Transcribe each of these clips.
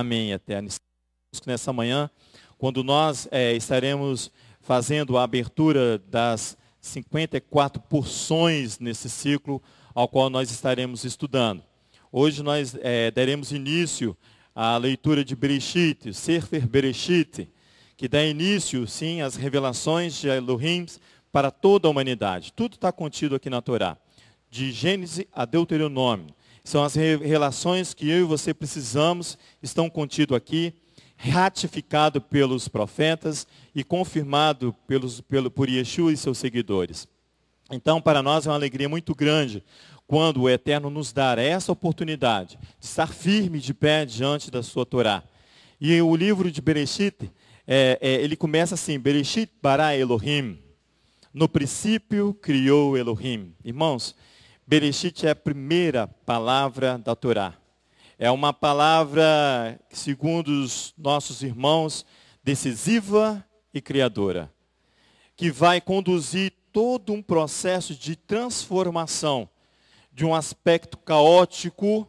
Amém, até Estamos nessa manhã, quando nós é, estaremos fazendo a abertura das 54 porções nesse ciclo ao qual nós estaremos estudando. Hoje nós é, daremos início à leitura de Bereshit, Sefer Bereshit, que dá início, sim, às revelações de Elohim para toda a humanidade. Tudo está contido aqui na Torá, de Gênesis a Deuteronômio. São as relações que eu e você precisamos, estão contido aqui, ratificado pelos profetas e confirmado pelos, pelo, por Yeshua e seus seguidores. Então, para nós é uma alegria muito grande quando o Eterno nos dar essa oportunidade de estar firme de pé diante da sua Torá. E o livro de Bereshit, é, é, ele começa assim, Bereshit bara Elohim, no princípio criou Elohim. Irmãos, Bereshit é a primeira palavra da Torá. É uma palavra, segundo os nossos irmãos, decisiva e criadora, que vai conduzir todo um processo de transformação de um aspecto caótico.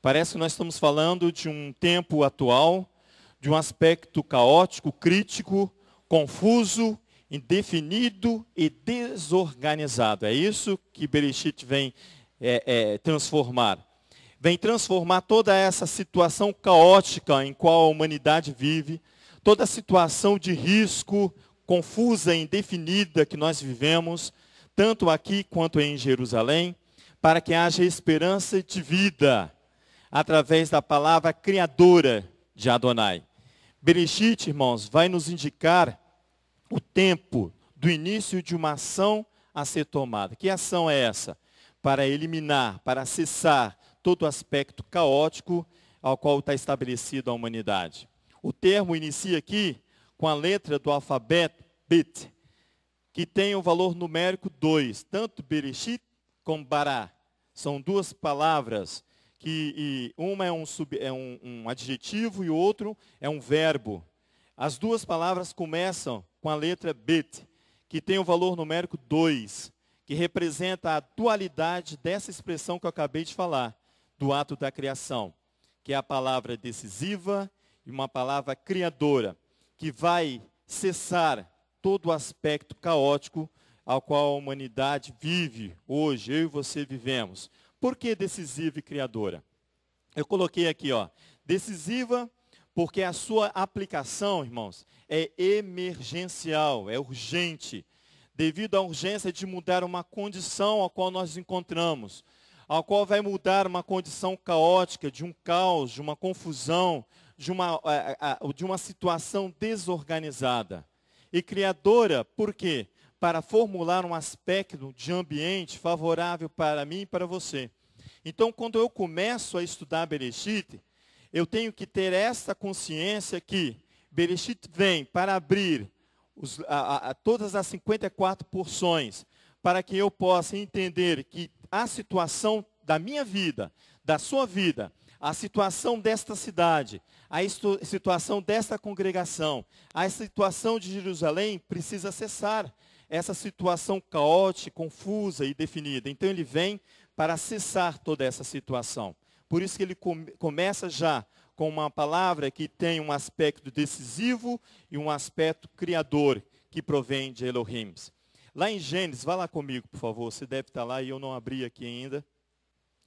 Parece que nós estamos falando de um tempo atual, de um aspecto caótico, crítico, confuso, indefinido e desorganizado. É isso que Bereshit vem é, é, transformar. Vem transformar toda essa situação caótica em qual a humanidade vive, toda a situação de risco, confusa e indefinida que nós vivemos, tanto aqui quanto em Jerusalém, para que haja esperança de vida através da palavra criadora de Adonai. Bereshit, irmãos, vai nos indicar o tempo do início de uma ação a ser tomada. Que ação é essa? Para eliminar, para cessar todo o aspecto caótico ao qual está estabelecida a humanidade. O termo inicia aqui com a letra do alfabeto bit, que tem o um valor numérico 2, tanto bereshit como bará. São duas palavras que uma é, um, sub, é um, um adjetivo e o outro é um verbo. As duas palavras começam com a letra B, que tem o um valor numérico 2, que representa a dualidade dessa expressão que eu acabei de falar, do ato da criação, que é a palavra decisiva e uma palavra criadora, que vai cessar todo o aspecto caótico ao qual a humanidade vive hoje, eu e você vivemos. Por que decisiva e criadora? Eu coloquei aqui, ó, decisiva porque a sua aplicação, irmãos, é emergencial, é urgente. Devido à urgência de mudar uma condição a qual nós encontramos, a qual vai mudar uma condição caótica, de um caos, de uma confusão, de uma, de uma situação desorganizada. E criadora, por quê? Para formular um aspecto de ambiente favorável para mim e para você. Então, quando eu começo a estudar Berechite eu tenho que ter esta consciência que Bereshit vem para abrir os, a, a, todas as 54 porções, para que eu possa entender que a situação da minha vida, da sua vida, a situação desta cidade, a situação desta congregação, a situação de Jerusalém precisa cessar essa situação caótica, confusa e definida. Então ele vem para cessar toda essa situação. Por isso que ele come, começa já com uma palavra que tem um aspecto decisivo e um aspecto criador que provém de Elohim. Lá em Gênesis, vá lá comigo, por favor, você deve estar lá e eu não abri aqui ainda.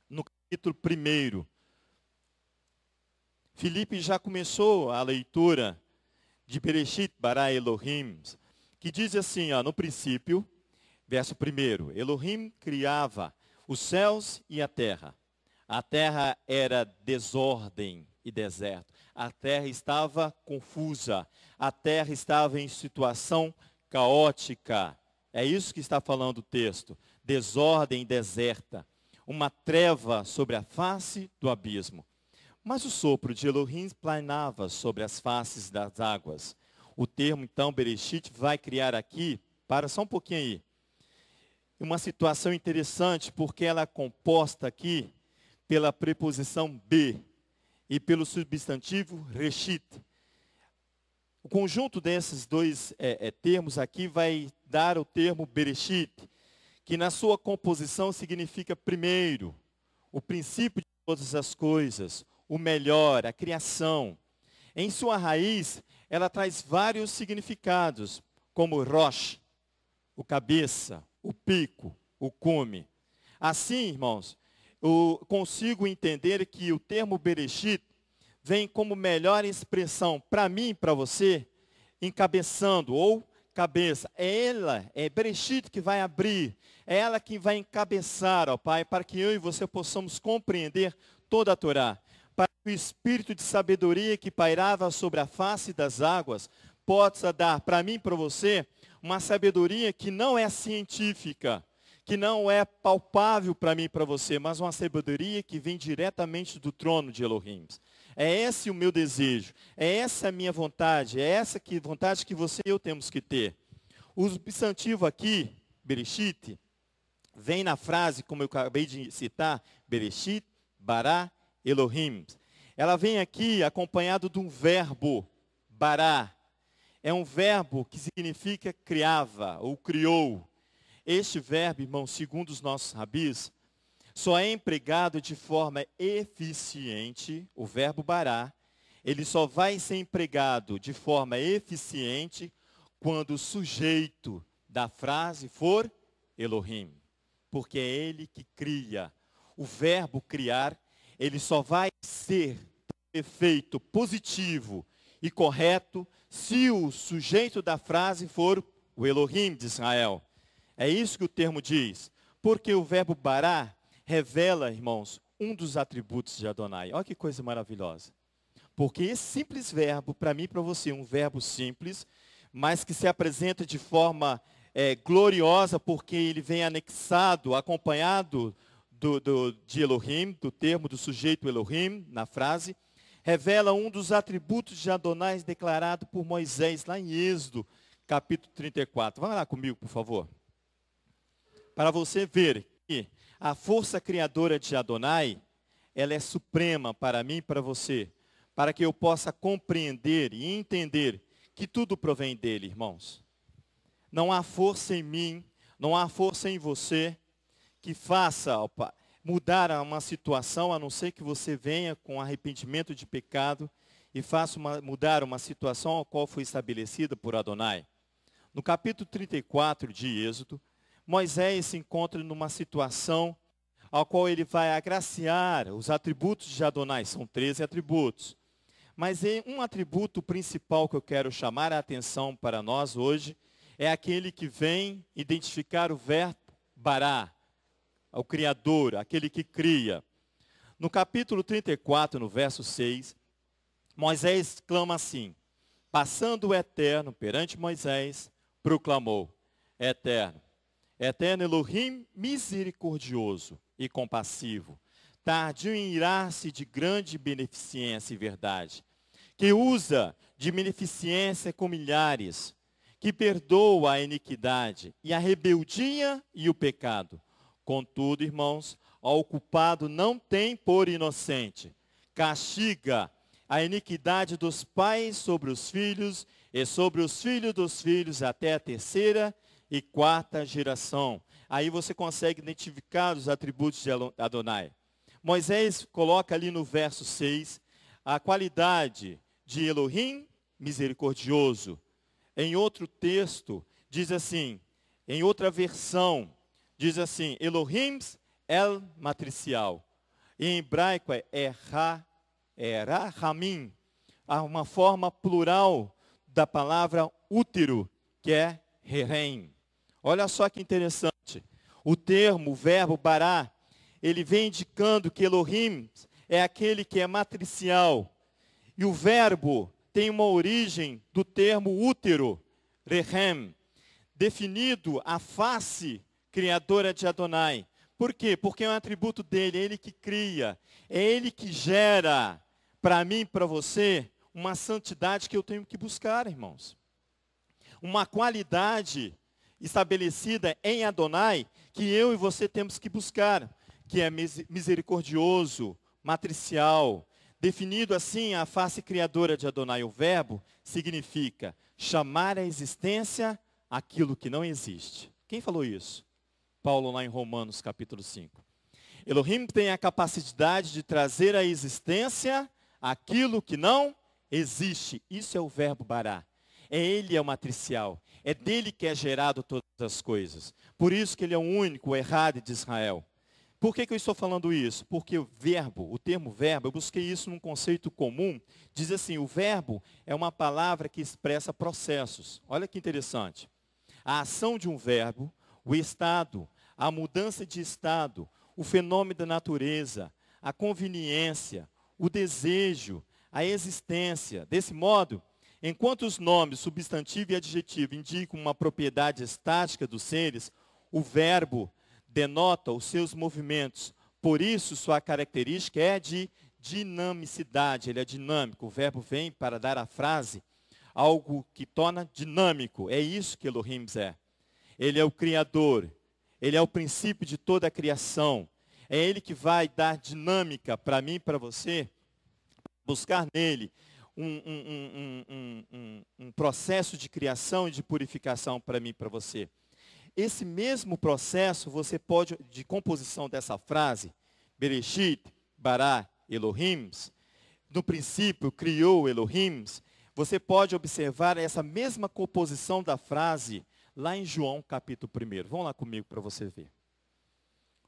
No capítulo 1. Felipe já começou a leitura de Bereshit bara Elohim, que diz assim, ó, no princípio, verso 1, Elohim criava os céus e a terra. A terra era desordem e deserto. A terra estava confusa. A terra estava em situação caótica. É isso que está falando o texto. Desordem deserta. Uma treva sobre a face do abismo. Mas o sopro de Elohim planava sobre as faces das águas. O termo, então, Bereshit, vai criar aqui, para só um pouquinho aí, uma situação interessante, porque ela é composta aqui pela preposição B e pelo substantivo reshit. O conjunto desses dois é, é, termos aqui vai dar o termo bereshit, que na sua composição significa primeiro, o princípio de todas as coisas, o melhor, a criação. Em sua raiz, ela traz vários significados, como rosh, o cabeça, o pico, o cume. Assim, irmãos, eu consigo entender que o termo Bereshit vem como melhor expressão para mim, para você, encabeçando ou cabeça. É ela, é Bereshit que vai abrir, é ela que vai encabeçar, ó Pai, para que eu e você possamos compreender toda a Torá, para que o espírito de sabedoria que pairava sobre a face das águas possa dar para mim, para você, uma sabedoria que não é científica, que não é palpável para mim e para você, mas uma sabedoria que vem diretamente do trono de Elohim. É esse o meu desejo, é essa a minha vontade, é essa que vontade que você e eu temos que ter. O substantivo aqui, Bereshit, vem na frase, como eu acabei de citar, Bereshit, Bará, Elohim. Ela vem aqui acompanhado de um verbo, Bará. É um verbo que significa criava ou criou. Este verbo, irmão, segundo os nossos rabis, só é empregado de forma eficiente, o verbo bará, ele só vai ser empregado de forma eficiente quando o sujeito da frase for Elohim, porque é ele que cria. O verbo criar, ele só vai ser efeito positivo e correto se o sujeito da frase for o Elohim de Israel. É isso que o termo diz. Porque o verbo bará revela, irmãos, um dos atributos de Adonai. Olha que coisa maravilhosa. Porque esse simples verbo, para mim e para você, é um verbo simples, mas que se apresenta de forma é, gloriosa, porque ele vem anexado, acompanhado do, do, de Elohim, do termo do sujeito Elohim, na frase, revela um dos atributos de Adonai declarado por Moisés lá em Êxodo, capítulo 34. Vamos lá comigo, por favor para você ver que a força criadora de Adonai, ela é suprema para mim e para você, para que eu possa compreender e entender que tudo provém dele, irmãos. Não há força em mim, não há força em você que faça opa, mudar uma situação, a não ser que você venha com arrependimento de pecado e faça uma, mudar uma situação a qual foi estabelecida por Adonai. No capítulo 34 de Êxodo, Moisés se encontra numa situação ao qual ele vai agraciar os atributos de Adonai, são 13 atributos. Mas um atributo principal que eu quero chamar a atenção para nós hoje é aquele que vem identificar o verbo bará, o criador, aquele que cria. No capítulo 34, no verso 6, Moisés clama assim: Passando o eterno perante Moisés, proclamou: Eterno, Eterno Elohim, misericordioso e compassivo, tardio em irar-se de grande beneficência e verdade, que usa de beneficência com milhares, que perdoa a iniquidade e a rebeldia e o pecado. Contudo, irmãos, ao culpado não tem por inocente. Castiga a iniquidade dos pais sobre os filhos e sobre os filhos dos filhos até a terceira e quarta geração. Aí você consegue identificar os atributos de Adonai. Moisés coloca ali no verso 6 a qualidade de Elohim, misericordioso. Em outro texto, diz assim, em outra versão, diz assim, Elohim el matricial. Em hebraico é ra, era, ramin, Há uma forma plural da palavra útero, que é herem. Olha só que interessante. O termo, o verbo bará, ele vem indicando que Elohim é aquele que é matricial. E o verbo tem uma origem do termo útero, rehem, definido a face criadora de Adonai. Por quê? Porque é um atributo dele, é ele que cria, é ele que gera para mim e para você uma santidade que eu tenho que buscar, irmãos. Uma qualidade estabelecida em Adonai que eu e você temos que buscar, que é misericordioso, matricial. Definido assim, a face criadora de Adonai, o verbo, significa chamar à existência aquilo que não existe. Quem falou isso? Paulo lá em Romanos capítulo 5. Elohim tem a capacidade de trazer à existência aquilo que não existe. Isso é o verbo bará. É ele é o matricial. É dele que é gerado todas as coisas. Por isso que ele é o único, o errado de Israel. Por que, que eu estou falando isso? Porque o verbo, o termo verbo, eu busquei isso num conceito comum. Diz assim, o verbo é uma palavra que expressa processos. Olha que interessante. A ação de um verbo, o estado, a mudança de estado, o fenômeno da natureza, a conveniência, o desejo, a existência. Desse modo, Enquanto os nomes, substantivo e adjetivo, indicam uma propriedade estática dos seres, o verbo denota os seus movimentos. Por isso, sua característica é de dinamicidade, ele é dinâmico. O verbo vem para dar à frase algo que torna dinâmico. É isso que Elohim é. Ele é o Criador, ele é o princípio de toda a criação. É ele que vai dar dinâmica para mim e para você, buscar nele um, um, um, um processo de criação e de purificação para mim e para você. Esse mesmo processo você pode, de composição dessa frase, Bereshit, Bará, Elohims, no princípio criou Elohims, você pode observar essa mesma composição da frase lá em João capítulo 1. Vamos lá comigo para você ver.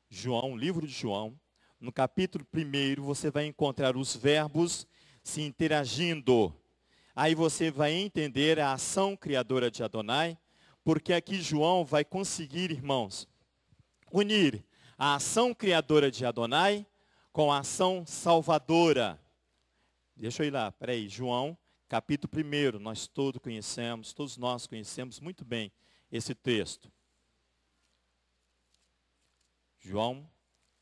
João, livro de João, no capítulo 1, você vai encontrar os verbos se interagindo. Aí você vai entender a ação criadora de Adonai, porque aqui João vai conseguir, irmãos, unir a ação criadora de Adonai com a ação salvadora. Deixa eu ir lá, peraí, João, capítulo 1, nós todos conhecemos, todos nós conhecemos muito bem esse texto. João,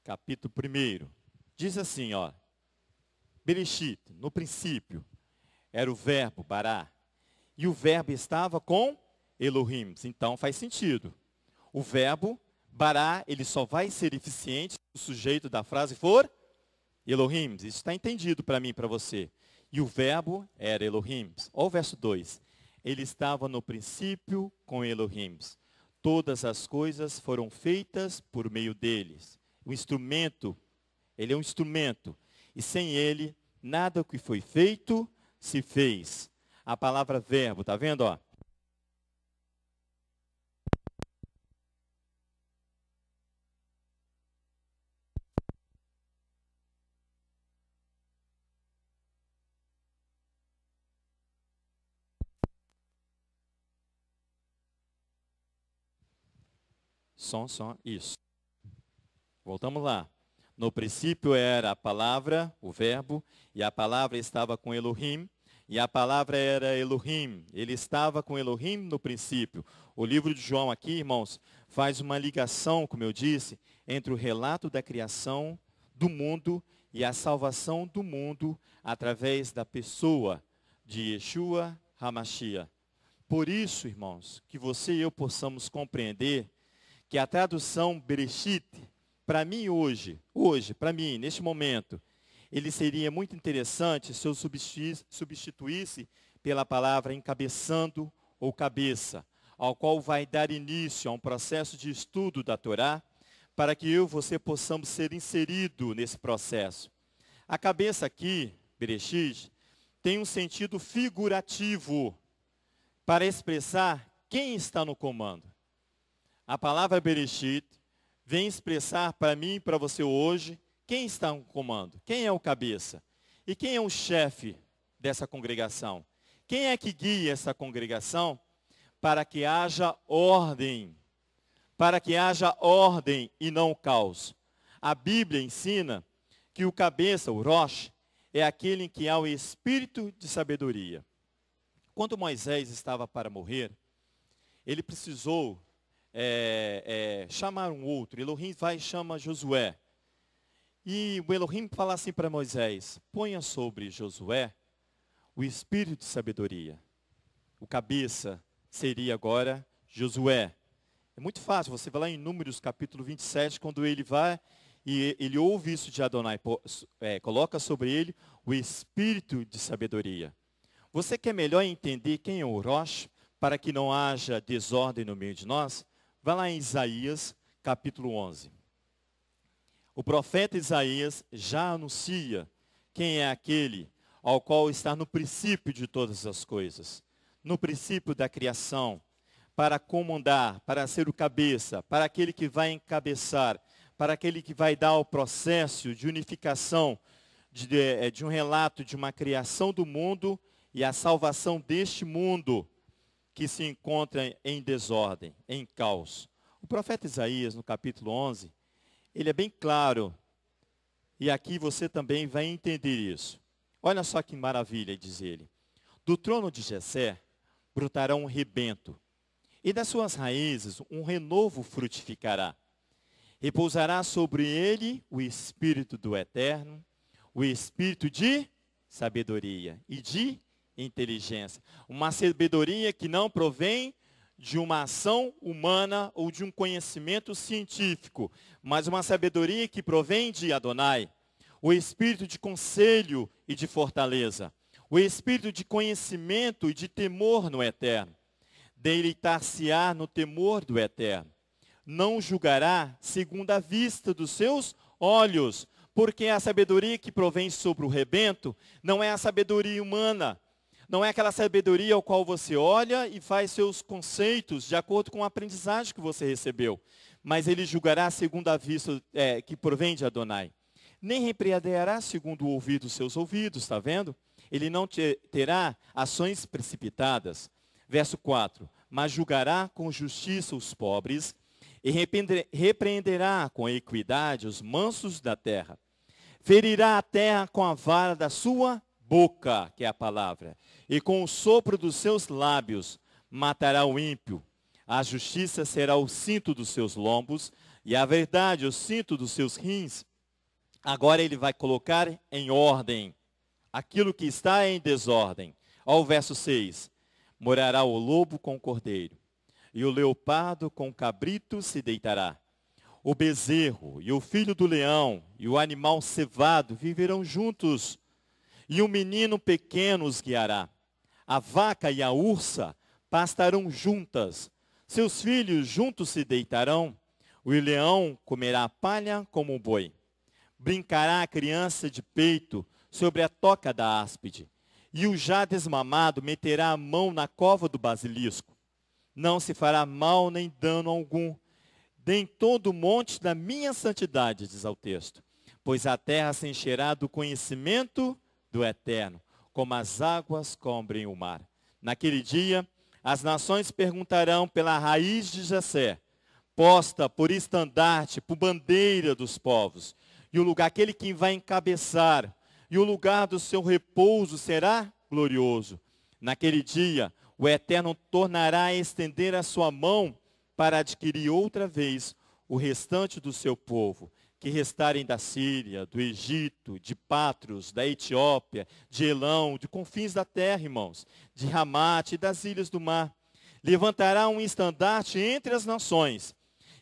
capítulo 1. Diz assim, ó, Bereshit, no princípio, era o verbo, bará. E o verbo estava com Elohim. Então faz sentido. O verbo, bará, ele só vai ser eficiente se o sujeito da frase for Elohim. Isso está entendido para mim e para você. E o verbo era Elohim. Olha o verso 2. Ele estava no princípio com Elohim. Todas as coisas foram feitas por meio deles. O instrumento, ele é um instrumento e sem ele, nada que foi feito se fez. A palavra verbo, tá vendo, ó? Som, som, isso. Voltamos lá. No princípio era a palavra, o verbo, e a palavra estava com Elohim, e a palavra era Elohim. Ele estava com Elohim no princípio. O livro de João aqui, irmãos, faz uma ligação, como eu disse, entre o relato da criação do mundo e a salvação do mundo através da pessoa de Yeshua Hamashia. Por isso, irmãos, que você e eu possamos compreender que a tradução Bereshit para mim hoje, hoje, para mim, neste momento, ele seria muito interessante se eu substituísse pela palavra encabeçando ou cabeça, ao qual vai dar início a um processo de estudo da Torá, para que eu e você possamos ser inserido nesse processo. A cabeça aqui, Berechis, tem um sentido figurativo para expressar quem está no comando. A palavra Berechit vem expressar para mim e para você hoje quem está no comando, quem é o cabeça e quem é o chefe dessa congregação. Quem é que guia essa congregação para que haja ordem? Para que haja ordem e não caos. A Bíblia ensina que o cabeça, o Rosh, é aquele em que há o espírito de sabedoria. Quando Moisés estava para morrer, ele precisou é, é, chamar um outro. Elohim vai e chama Josué. E o Elohim fala assim para Moisés: ponha sobre Josué o espírito de sabedoria. O cabeça seria agora Josué. É muito fácil, você vai lá em Números capítulo 27, quando ele vai e ele ouve isso de Adonai, é, coloca sobre ele o espírito de sabedoria. Você quer melhor entender quem é o Rosh, para que não haja desordem no meio de nós? Vá lá em Isaías, capítulo 11. O profeta Isaías já anuncia quem é aquele ao qual está no princípio de todas as coisas, no princípio da criação, para comandar, para ser o cabeça, para aquele que vai encabeçar, para aquele que vai dar o processo de unificação de, de, é, de um relato de uma criação do mundo e a salvação deste mundo que se encontra em desordem, em caos. O profeta Isaías, no capítulo 11, ele é bem claro, e aqui você também vai entender isso. Olha só que maravilha, diz ele. Do trono de Jessé brotará um rebento, e das suas raízes um renovo frutificará. Repousará sobre ele o espírito do eterno, o espírito de sabedoria e de inteligência. Uma sabedoria que não provém de uma ação humana ou de um conhecimento científico, mas uma sabedoria que provém de Adonai, o espírito de conselho e de fortaleza, o espírito de conhecimento e de temor no eterno. Deleitar-se-á no temor do eterno. Não julgará segundo a vista dos seus olhos, porque a sabedoria que provém sobre o rebento não é a sabedoria humana, não é aquela sabedoria ao qual você olha e faz seus conceitos de acordo com a aprendizagem que você recebeu. Mas ele julgará segundo a vista é, que provém de Adonai. Nem repreenderá segundo o ouvido seus ouvidos, está vendo? Ele não terá ações precipitadas. Verso 4. Mas julgará com justiça os pobres e repreenderá com equidade os mansos da terra. Ferirá a terra com a vara da sua boca, que é a palavra, e com o sopro dos seus lábios matará o ímpio. A justiça será o cinto dos seus lombos e a verdade o cinto dos seus rins. Agora ele vai colocar em ordem aquilo que está em desordem. Ao verso 6. Morará o lobo com o cordeiro, e o leopardo com o cabrito se deitará. O bezerro e o filho do leão e o animal cevado viverão juntos e um menino pequeno os guiará. A vaca e a ursa pastarão juntas, seus filhos juntos se deitarão, o leão comerá palha como o boi. Brincará a criança de peito sobre a toca da áspide, e o já desmamado meterá a mão na cova do basilisco. Não se fará mal nem dano algum, nem todo o monte da minha santidade, diz ao texto, pois a terra se encherá do conhecimento do Eterno, como as águas cobrem o mar. Naquele dia, as nações perguntarão pela raiz de Jessé, posta por estandarte, por bandeira dos povos, e o lugar aquele que vai encabeçar, e o lugar do seu repouso será glorioso. Naquele dia, o Eterno tornará a estender a sua mão para adquirir outra vez o restante do seu povo que restarem da Síria, do Egito, de Patros, da Etiópia, de Elão, de confins da terra, irmãos, de Ramate e das ilhas do mar. Levantará um estandarte entre as nações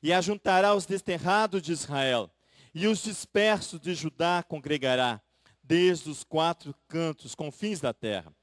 e ajuntará os desterrados de Israel e os dispersos de Judá congregará desde os quatro cantos, confins da terra.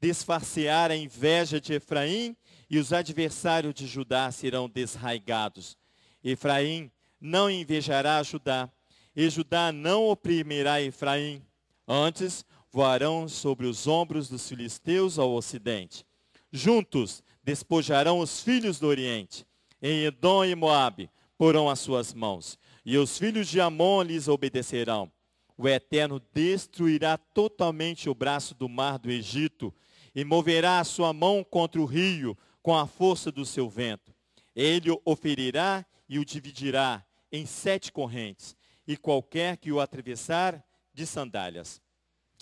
Desfarcear a inveja de Efraim e os adversários de Judá serão desraigados. Efraim não invejará a Judá, e Judá não oprimirá Efraim. Antes, voarão sobre os ombros dos filisteus ao ocidente. Juntos despojarão os filhos do oriente. Em Edom e Moabe porão as suas mãos, e os filhos de Amon lhes obedecerão. O Eterno destruirá totalmente o braço do mar do Egito, e moverá a sua mão contra o rio com a força do seu vento. Ele o ferirá e o dividirá, em sete correntes, e qualquer que o atravessar de sandálias.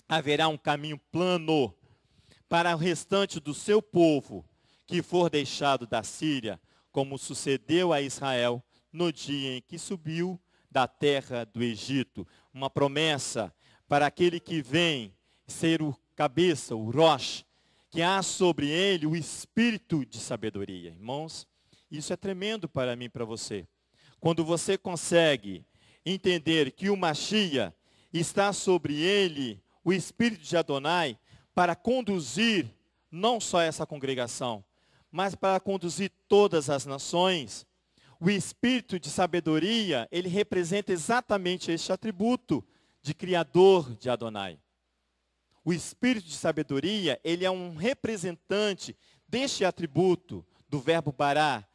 Haverá um caminho plano para o restante do seu povo que for deixado da Síria, como sucedeu a Israel no dia em que subiu da terra do Egito. Uma promessa para aquele que vem ser o cabeça, o Rosh, que há sobre ele o espírito de sabedoria. Irmãos, isso é tremendo para mim e para você. Quando você consegue entender que o Machia está sobre ele, o Espírito de Adonai, para conduzir não só essa congregação, mas para conduzir todas as nações, o espírito de sabedoria, ele representa exatamente este atributo de criador de Adonai. O espírito de sabedoria, ele é um representante deste atributo do verbo bará,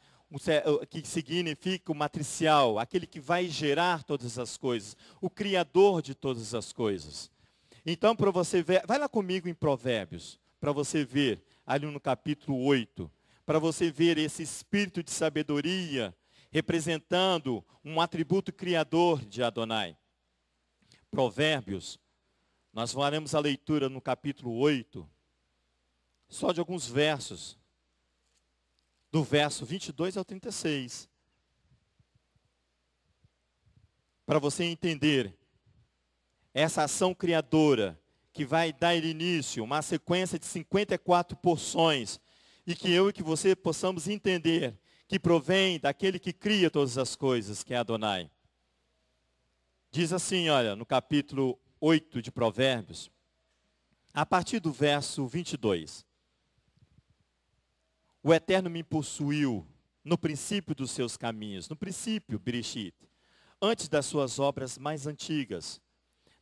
que significa o matricial, aquele que vai gerar todas as coisas, o criador de todas as coisas. Então, para você ver, vai lá comigo em Provérbios, para você ver, ali no capítulo 8, para você ver esse espírito de sabedoria representando um atributo criador de Adonai. Provérbios, nós faremos a leitura no capítulo 8, só de alguns versos do verso 22 ao 36. Para você entender essa ação criadora que vai dar início uma sequência de 54 porções e que eu e que você possamos entender que provém daquele que cria todas as coisas, que é Adonai. Diz assim, olha, no capítulo 8 de Provérbios, a partir do verso 22. O Eterno me possuiu no princípio dos seus caminhos, no princípio, Birishit, antes das suas obras mais antigas.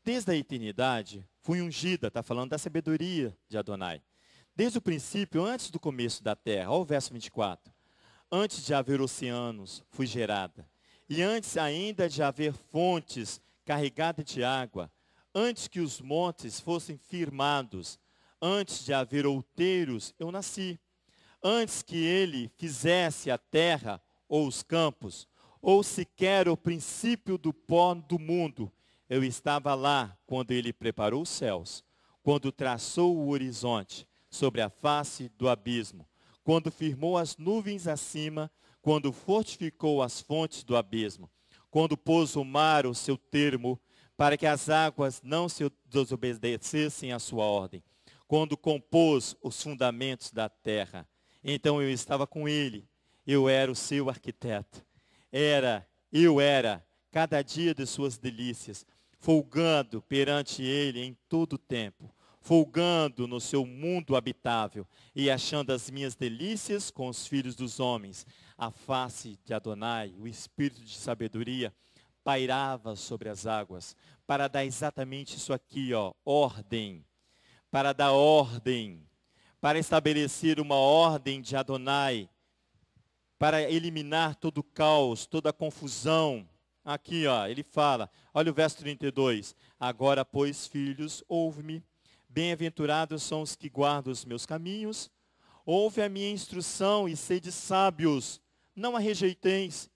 Desde a eternidade, fui ungida, está falando da sabedoria de Adonai. Desde o princípio, antes do começo da terra, olha o verso 24. Antes de haver oceanos, fui gerada. E antes ainda de haver fontes carregadas de água, antes que os montes fossem firmados, antes de haver outeiros, eu nasci antes que ele fizesse a terra ou os campos, ou sequer o princípio do pó do mundo, eu estava lá quando ele preparou os céus, quando traçou o horizonte sobre a face do abismo, quando firmou as nuvens acima, quando fortificou as fontes do abismo, quando pôs o mar o seu termo, para que as águas não se desobedecessem à sua ordem, quando compôs os fundamentos da terra, então eu estava com ele. Eu era o seu arquiteto. Era, eu era, cada dia de suas delícias, folgando perante ele em todo o tempo, folgando no seu mundo habitável e achando as minhas delícias com os filhos dos homens. A face de Adonai, o espírito de sabedoria, pairava sobre as águas para dar exatamente isso aqui, ó, ordem, para dar ordem para estabelecer uma ordem de Adonai, para eliminar todo o caos, toda a confusão. Aqui, ó, ele fala, olha o verso 32. Agora, pois, filhos, ouve-me. Bem-aventurados são os que guardam os meus caminhos. Ouve a minha instrução e sede sábios. Não a rejeiteis.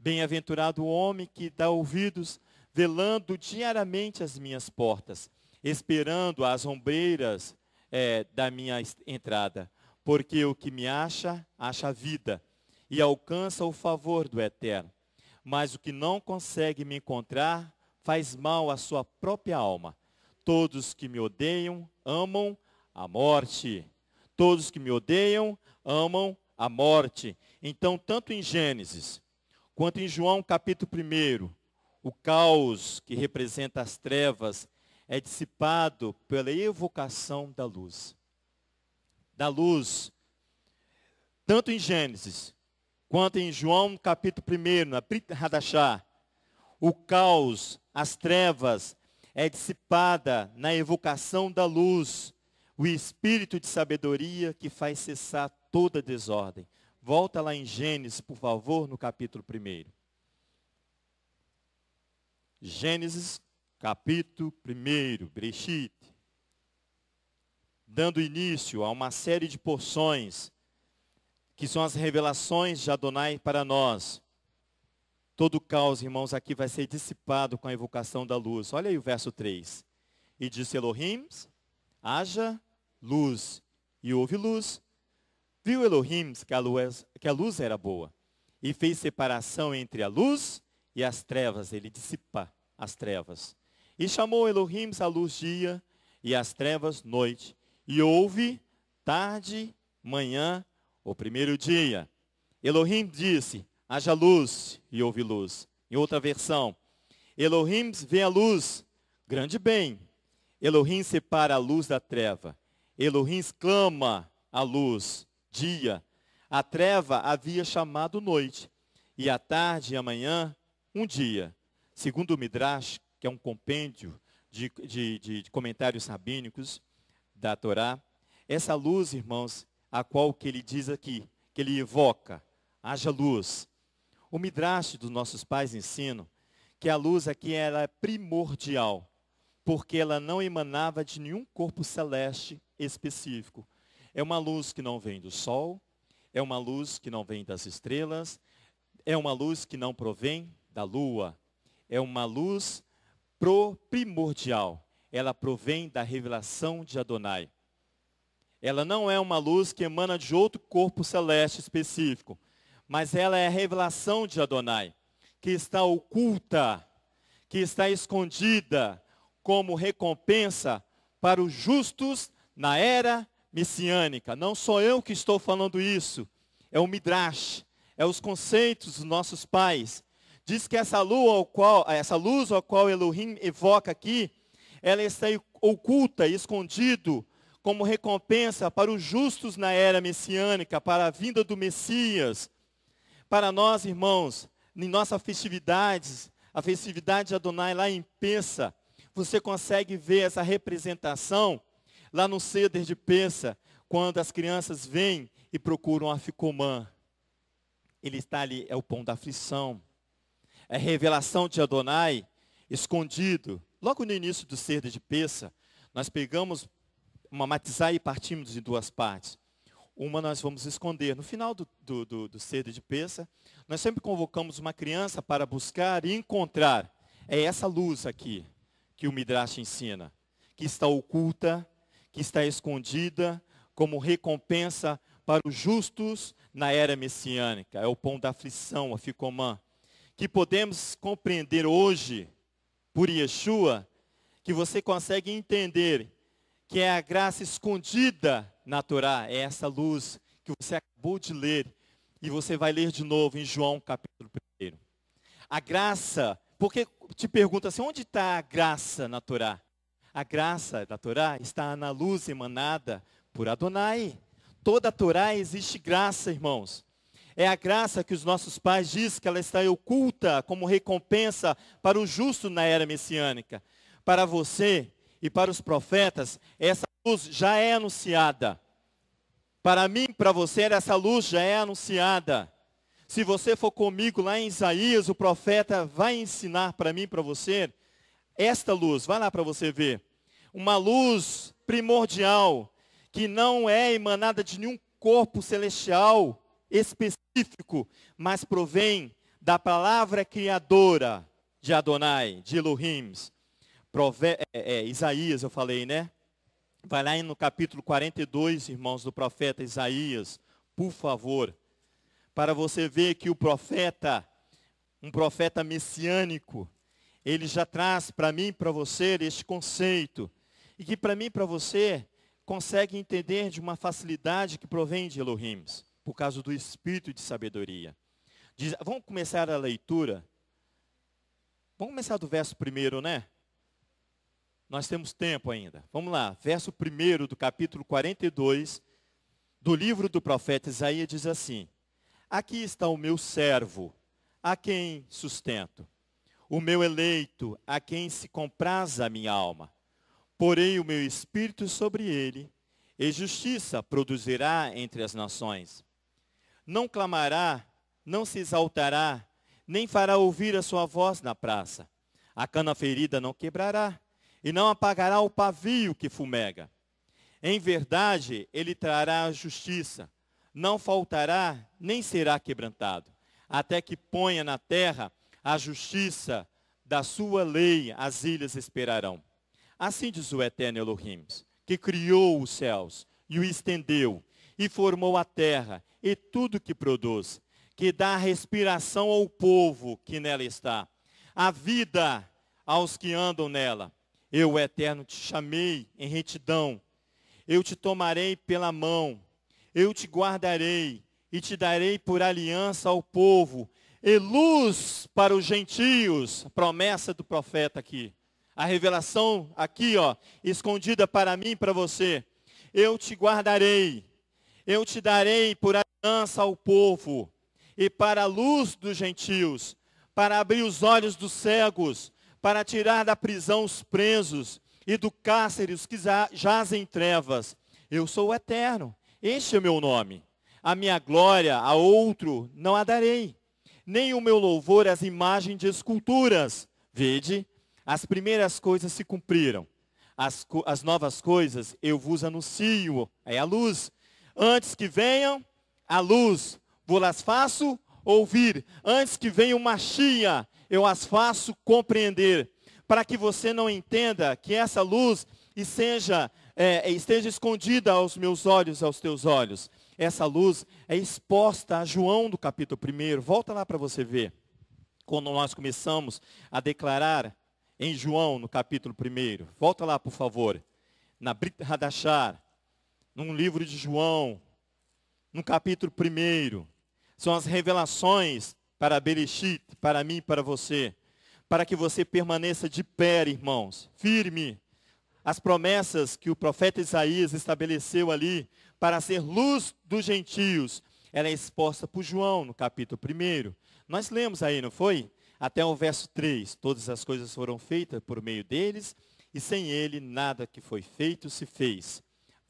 Bem-aventurado o homem que dá ouvidos, velando diariamente as minhas portas, esperando as ombreiras é, da minha entrada, porque o que me acha, acha vida e alcança o favor do Eterno. Mas o que não consegue me encontrar, faz mal à sua própria alma. Todos que me odeiam, amam a morte. Todos que me odeiam, amam a morte. Então, tanto em Gênesis, quanto em João capítulo 1, o caos que representa as trevas é dissipado pela evocação da luz. Da luz, tanto em Gênesis quanto em João capítulo 1, na Brit Hadashah, o caos, as trevas, é dissipada na evocação da luz, o espírito de sabedoria que faz cessar toda desordem. Volta lá em Gênesis, por favor, no capítulo 1. Gênesis capítulo 1, Brechit, dando início a uma série de porções que são as revelações de Adonai para nós. Todo o caos, irmãos, aqui vai ser dissipado com a evocação da luz. Olha aí o verso 3. E disse Elohim, haja luz. E houve luz. Viu Elohim que a luz, que a luz era boa. E fez separação entre a luz e as trevas. Ele dissipa as trevas. E chamou Elohim a luz dia e as trevas noite. E houve tarde, manhã, o primeiro dia. Elohim disse: haja luz, e houve luz. Em outra versão, Elohim vê a luz, grande bem. Elohim separa a luz da treva. Elohim clama a luz, dia. A treva havia chamado noite, e a tarde e a manhã, um dia. Segundo o Midrash, que é um compêndio de, de, de, de comentários rabínicos da Torá. Essa luz, irmãos, a qual que ele diz aqui, que ele evoca, haja luz. O Midrash dos nossos pais ensina que a luz aqui era é primordial, porque ela não emanava de nenhum corpo celeste específico. É uma luz que não vem do sol, é uma luz que não vem das estrelas, é uma luz que não provém da lua, é uma luz pro primordial. Ela provém da revelação de Adonai. Ela não é uma luz que emana de outro corpo celeste específico, mas ela é a revelação de Adonai, que está oculta, que está escondida como recompensa para os justos na era messiânica. Não sou eu que estou falando isso, é o Midrash, é os conceitos dos nossos pais Diz que essa luz ao qual, eh, essa luz ao qual Elohim evoca aqui, ela está oculta e escondido como recompensa para os justos na era messiânica, para a vinda do Messias. Para nós, irmãos, em nossas festividades, a festividade de Adonai lá em Pensa, você consegue ver essa representação lá no ceder de Pensa, quando as crianças vêm e procuram a ficomã. Ele está ali, é o pão da aflição a é revelação de Adonai escondido, logo no início do Cerdo de Peça, nós pegamos uma matizai e partimos em duas partes. Uma nós vamos esconder. No final do, do, do, do de Peça, nós sempre convocamos uma criança para buscar e encontrar. É essa luz aqui que o Midrash ensina, que está oculta, que está escondida, como recompensa para os justos na era messiânica. É o pão da aflição, a ficomã que podemos compreender hoje por Yeshua, que você consegue entender que é a graça escondida na Torá, é essa luz que você acabou de ler e você vai ler de novo em João capítulo 1. A graça, porque te pergunta assim, onde está a graça na Torá? A graça da Torá está na luz emanada por Adonai. Toda a Torá existe graça, irmãos. É a graça que os nossos pais diz que ela está oculta como recompensa para o justo na era messiânica. Para você e para os profetas, essa luz já é anunciada. Para mim, para você, essa luz já é anunciada. Se você for comigo lá em Isaías, o profeta vai ensinar para mim, para você, esta luz. Vai lá para você ver. Uma luz primordial que não é emanada de nenhum corpo celestial, específico, mas provém da palavra criadora de Adonai, de Elohim. Prove é, é, é, Isaías, eu falei, né? Vai lá no capítulo 42, irmãos, do profeta Isaías, por favor, para você ver que o profeta, um profeta messiânico, ele já traz para mim e para você este conceito, e que para mim e para você consegue entender de uma facilidade que provém de Elohim por causa do espírito de sabedoria. Diz, vamos começar a leitura. Vamos começar do verso primeiro, né? Nós temos tempo ainda. Vamos lá. Verso primeiro do capítulo 42 do livro do profeta Isaías diz assim: Aqui está o meu servo, a quem sustento, o meu eleito, a quem se compraz a minha alma. Porei o meu espírito sobre ele, e justiça produzirá entre as nações não clamará, não se exaltará, nem fará ouvir a sua voz na praça. A cana ferida não quebrará, e não apagará o pavio que fumega. Em verdade, ele trará a justiça, não faltará, nem será quebrantado, até que ponha na terra a justiça da sua lei, as ilhas esperarão. Assim diz o Eterno Elohim, que criou os céus e o estendeu, e formou a terra e tudo que produz, que dá respiração ao povo que nela está, a vida aos que andam nela. Eu, Eterno, te chamei em retidão, eu te tomarei pela mão, eu te guardarei e te darei por aliança ao povo, e luz para os gentios, promessa do profeta aqui. A revelação aqui, ó, escondida para mim e para você. Eu te guardarei eu te darei por aliança ao povo e para a luz dos gentios, para abrir os olhos dos cegos, para tirar da prisão os presos e do cárcere os que jazem em trevas. Eu sou o eterno, este é o meu nome. A minha glória a outro não a darei, nem o meu louvor às imagens de esculturas. Vede, as primeiras coisas se cumpriram, as, as novas coisas eu vos anuncio, é a luz Antes que venham a luz, vou las faço ouvir. Antes que venha uma chia, eu as faço compreender. Para que você não entenda que essa luz esteja, é, esteja escondida aos meus olhos, aos teus olhos. Essa luz é exposta a João do capítulo 1. Volta lá para você ver. Quando nós começamos a declarar em João, no capítulo 1. Volta lá, por favor. Na Brit Hadachar, num livro de João, no capítulo 1. São as revelações para Bereshit, para mim e para você. Para que você permaneça de pé, irmãos, firme. As promessas que o profeta Isaías estabeleceu ali para ser luz dos gentios, ela é exposta por João no capítulo 1. Nós lemos aí, não foi? Até o verso 3. Todas as coisas foram feitas por meio deles, e sem ele nada que foi feito se fez.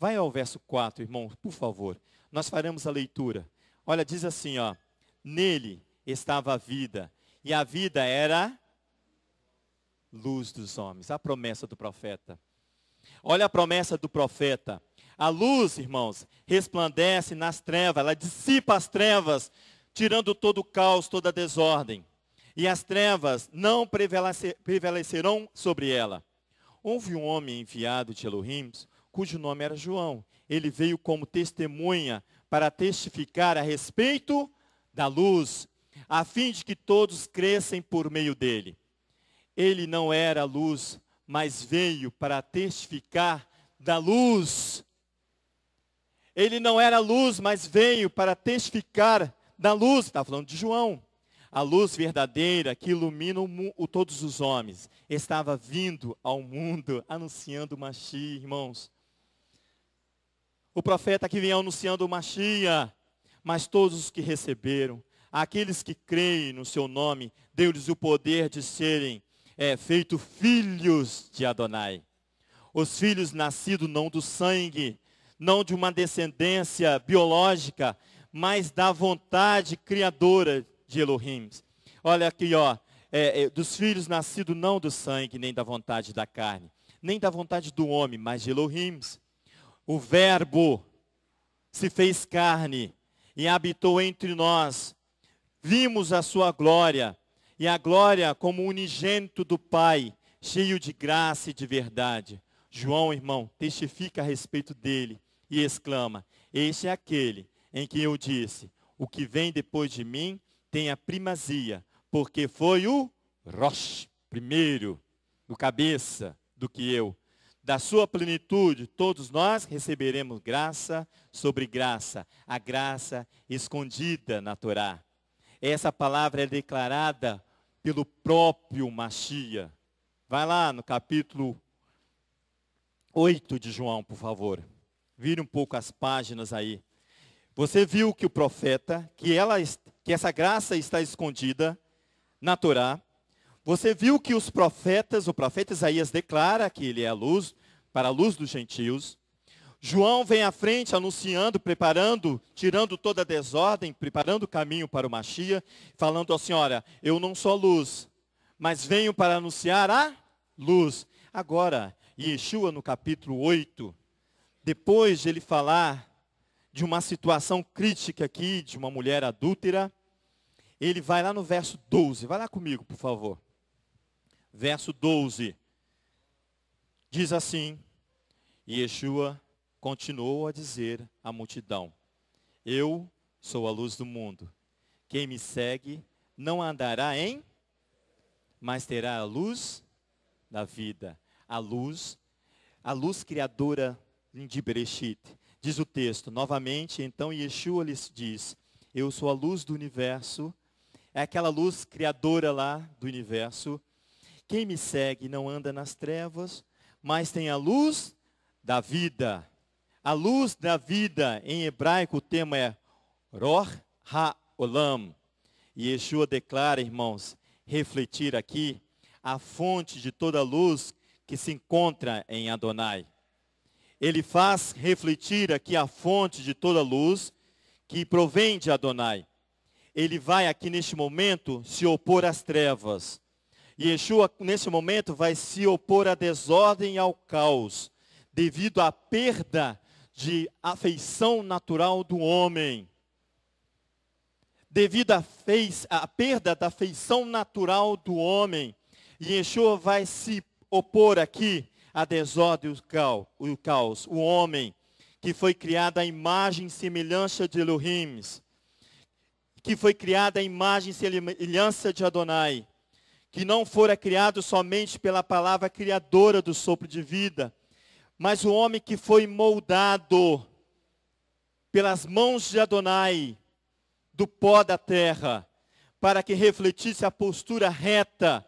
Vai ao verso 4, irmão, por favor. Nós faremos a leitura. Olha, diz assim, ó: Nele estava a vida, e a vida era luz dos homens, a promessa do profeta. Olha a promessa do profeta. A luz, irmãos, resplandece nas trevas, ela dissipa as trevas, tirando todo o caos, toda a desordem. E as trevas não prevalecerão sobre ela. Houve um homem enviado de Elohim, cujo nome era João. Ele veio como testemunha para testificar a respeito da luz, a fim de que todos crescem por meio dele. Ele não era luz, mas veio para testificar da luz. Ele não era luz, mas veio para testificar da luz. Está falando de João. A luz verdadeira que ilumina o, o, todos os homens. Estava vindo ao mundo anunciando o Machi, irmãos. O profeta que vem anunciando o Machia, mas todos os que receberam, aqueles que creem no seu nome, deu-lhes o poder de serem é, feitos filhos de Adonai. Os filhos nascidos não do sangue, não de uma descendência biológica, mas da vontade criadora de Elohim. Olha aqui, ó, é, é, dos filhos nascidos não do sangue, nem da vontade da carne, nem da vontade do homem, mas de Elohim. O Verbo se fez carne e habitou entre nós. Vimos a sua glória, e a glória como unigênito do Pai, cheio de graça e de verdade. João, irmão, testifica a respeito dele e exclama: Este é aquele em quem eu disse: O que vem depois de mim tem a primazia, porque foi o Rosh, primeiro, no cabeça do que eu da sua plenitude, todos nós receberemos graça sobre graça, a graça escondida na Torá. Essa palavra é declarada pelo próprio Machia. Vai lá no capítulo 8 de João, por favor. Vire um pouco as páginas aí. Você viu que o profeta, que, ela, que essa graça está escondida na Torá, você viu que os profetas, o profeta Isaías declara que ele é a luz, para a luz dos gentios. João vem à frente anunciando, preparando, tirando toda a desordem, preparando o caminho para o Machia, falando assim: olha, eu não sou luz, mas venho para anunciar a luz. Agora, Yeshua no capítulo 8, depois de ele falar de uma situação crítica aqui, de uma mulher adúltera, ele vai lá no verso 12, vai lá comigo, por favor verso 12. Diz assim: E Yeshua continuou a dizer à multidão: Eu sou a luz do mundo. Quem me segue não andará em, mas terá a luz da vida. A luz, a luz criadora de Bereshit. Diz o texto, novamente, então Yeshua lhes diz, eu sou a luz do universo, é aquela luz criadora lá do universo, quem me segue não anda nas trevas, mas tem a luz da vida. A luz da vida, em hebraico, o tema é Ror Ha-Olam. E Yeshua declara, irmãos, refletir aqui a fonte de toda luz que se encontra em Adonai. Ele faz refletir aqui a fonte de toda luz que provém de Adonai. Ele vai aqui neste momento se opor às trevas. Yeshua, nesse momento, vai se opor à desordem e ao caos, devido à perda de afeição natural do homem. Devido à, à perda da afeição natural do homem, Yeshua vai se opor aqui à desordem e ao caos. O homem que foi criado à imagem e semelhança de Elohim, que foi criado à imagem e semelhança de Adonai, que não fora criado somente pela palavra criadora do sopro de vida, mas o homem que foi moldado pelas mãos de Adonai do pó da terra, para que refletisse a postura reta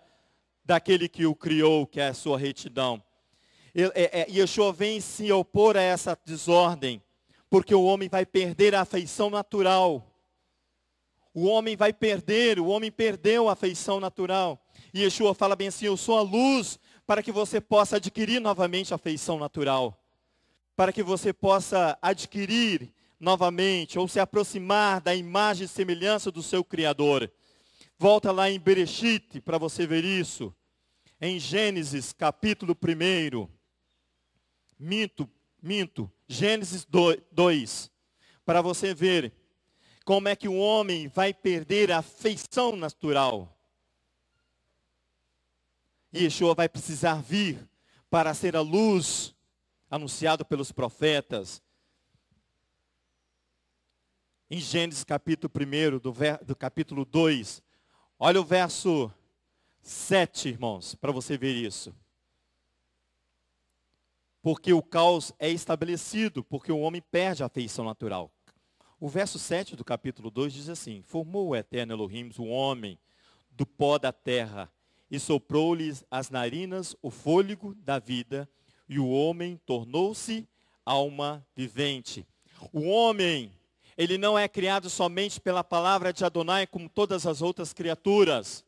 daquele que o criou, que é a sua retidão. E, é, é, Yeshua vem se opor a essa desordem, porque o homem vai perder a afeição natural o homem vai perder, o homem perdeu a afeição natural. E Yeshua fala bem assim: Eu sou a luz para que você possa adquirir novamente a afeição natural. Para que você possa adquirir novamente ou se aproximar da imagem e semelhança do seu Criador. Volta lá em Berechite para você ver isso. Em Gênesis capítulo 1. Minto, minto. Gênesis 2. Para você ver como é que o homem vai perder a afeição natural. E Yeshua vai precisar vir para ser a luz anunciado pelos profetas. Em Gênesis capítulo 1, do, do capítulo 2, olha o verso 7, irmãos, para você ver isso. Porque o caos é estabelecido, porque o homem perde a afeição natural. O verso 7 do capítulo 2 diz assim: Formou o eterno Elohim o homem do pó da terra e soprou-lhes as narinas o fôlego da vida, e o homem tornou-se alma vivente. O homem, ele não é criado somente pela palavra de Adonai, como todas as outras criaturas.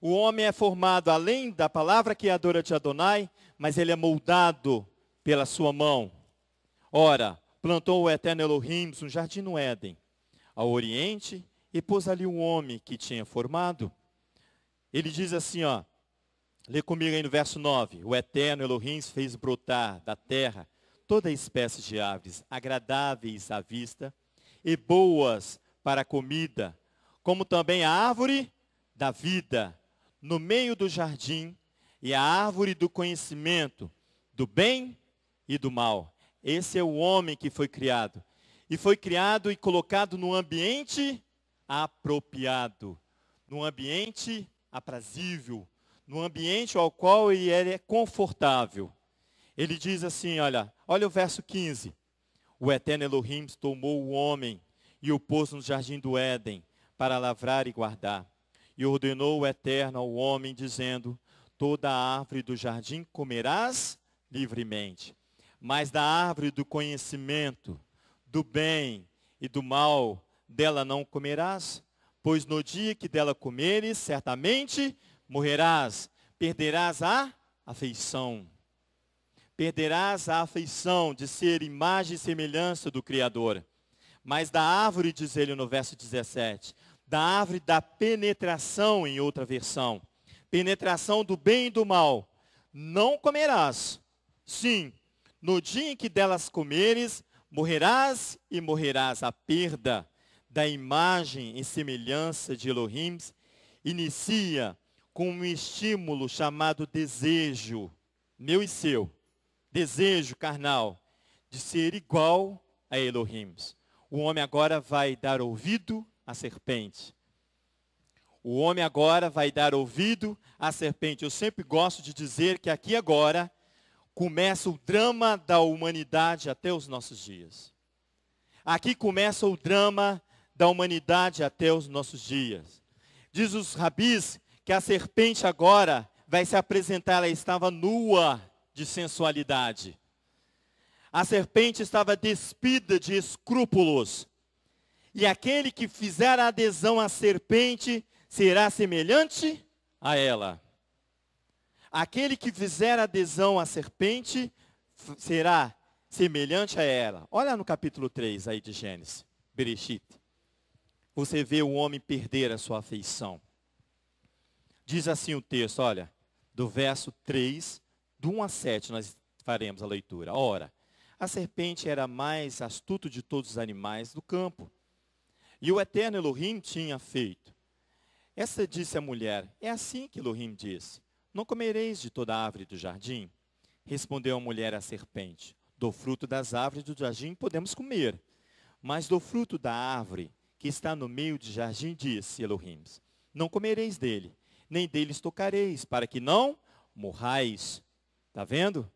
O homem é formado além da palavra criadora de Adonai, mas ele é moldado pela sua mão. Ora, plantou o eterno Elohim um jardim no Éden, ao oriente, e pôs ali o um homem que tinha formado. Ele diz assim, ó, lê comigo aí no verso 9. O eterno Elohim fez brotar da terra toda espécie de aves agradáveis à vista e boas para a comida, como também a árvore da vida no meio do jardim e a árvore do conhecimento do bem e do mal. Esse é o homem que foi criado. E foi criado e colocado no ambiente apropriado, no ambiente aprazível, no ambiente ao qual ele é confortável. Ele diz assim, olha, olha o verso 15. O eterno Elohim tomou o homem e o pôs no jardim do Éden para lavrar e guardar. E ordenou o eterno ao homem, dizendo, toda a árvore do jardim comerás livremente, mas da árvore do conhecimento, do bem e do mal, dela não comerás, pois no dia que dela comeres, certamente morrerás, perderás a afeição. Perderás a afeição de ser imagem e semelhança do Criador. Mas da árvore, diz ele no verso 17, da árvore da penetração, em outra versão, penetração do bem e do mal, não comerás. Sim, no dia em que delas comeres, morrerás e morrerás a perda da imagem e semelhança de Elohim. Inicia com um estímulo chamado desejo, meu e seu, desejo carnal, de ser igual a Elohim. O homem agora vai dar ouvido à serpente. O homem agora vai dar ouvido à serpente. Eu sempre gosto de dizer que aqui agora começa o drama da humanidade até os nossos dias. Aqui começa o drama da humanidade até os nossos dias. Diz os rabis que a serpente agora vai se apresentar, ela estava nua de sensualidade. A serpente estava despida de escrúpulos. E aquele que fizer adesão à serpente será semelhante a ela. Aquele que fizer adesão à serpente será semelhante a ela. Olha no capítulo 3 aí de Gênesis, Bereshit. Você vê o homem perder a sua afeição. Diz assim o texto, olha, do verso 3, do 1 a 7 nós faremos a leitura. Ora, a serpente era mais astuto de todos os animais do campo. E o eterno Elohim tinha feito. Essa disse a mulher, é assim que Elohim disse. Não comereis de toda árvore do jardim? Respondeu a mulher à serpente: Do fruto das árvores do jardim podemos comer, mas do fruto da árvore que está no meio do jardim, disse Elohim: Não comereis dele, nem deles tocareis, para que não morrais. Está vendo?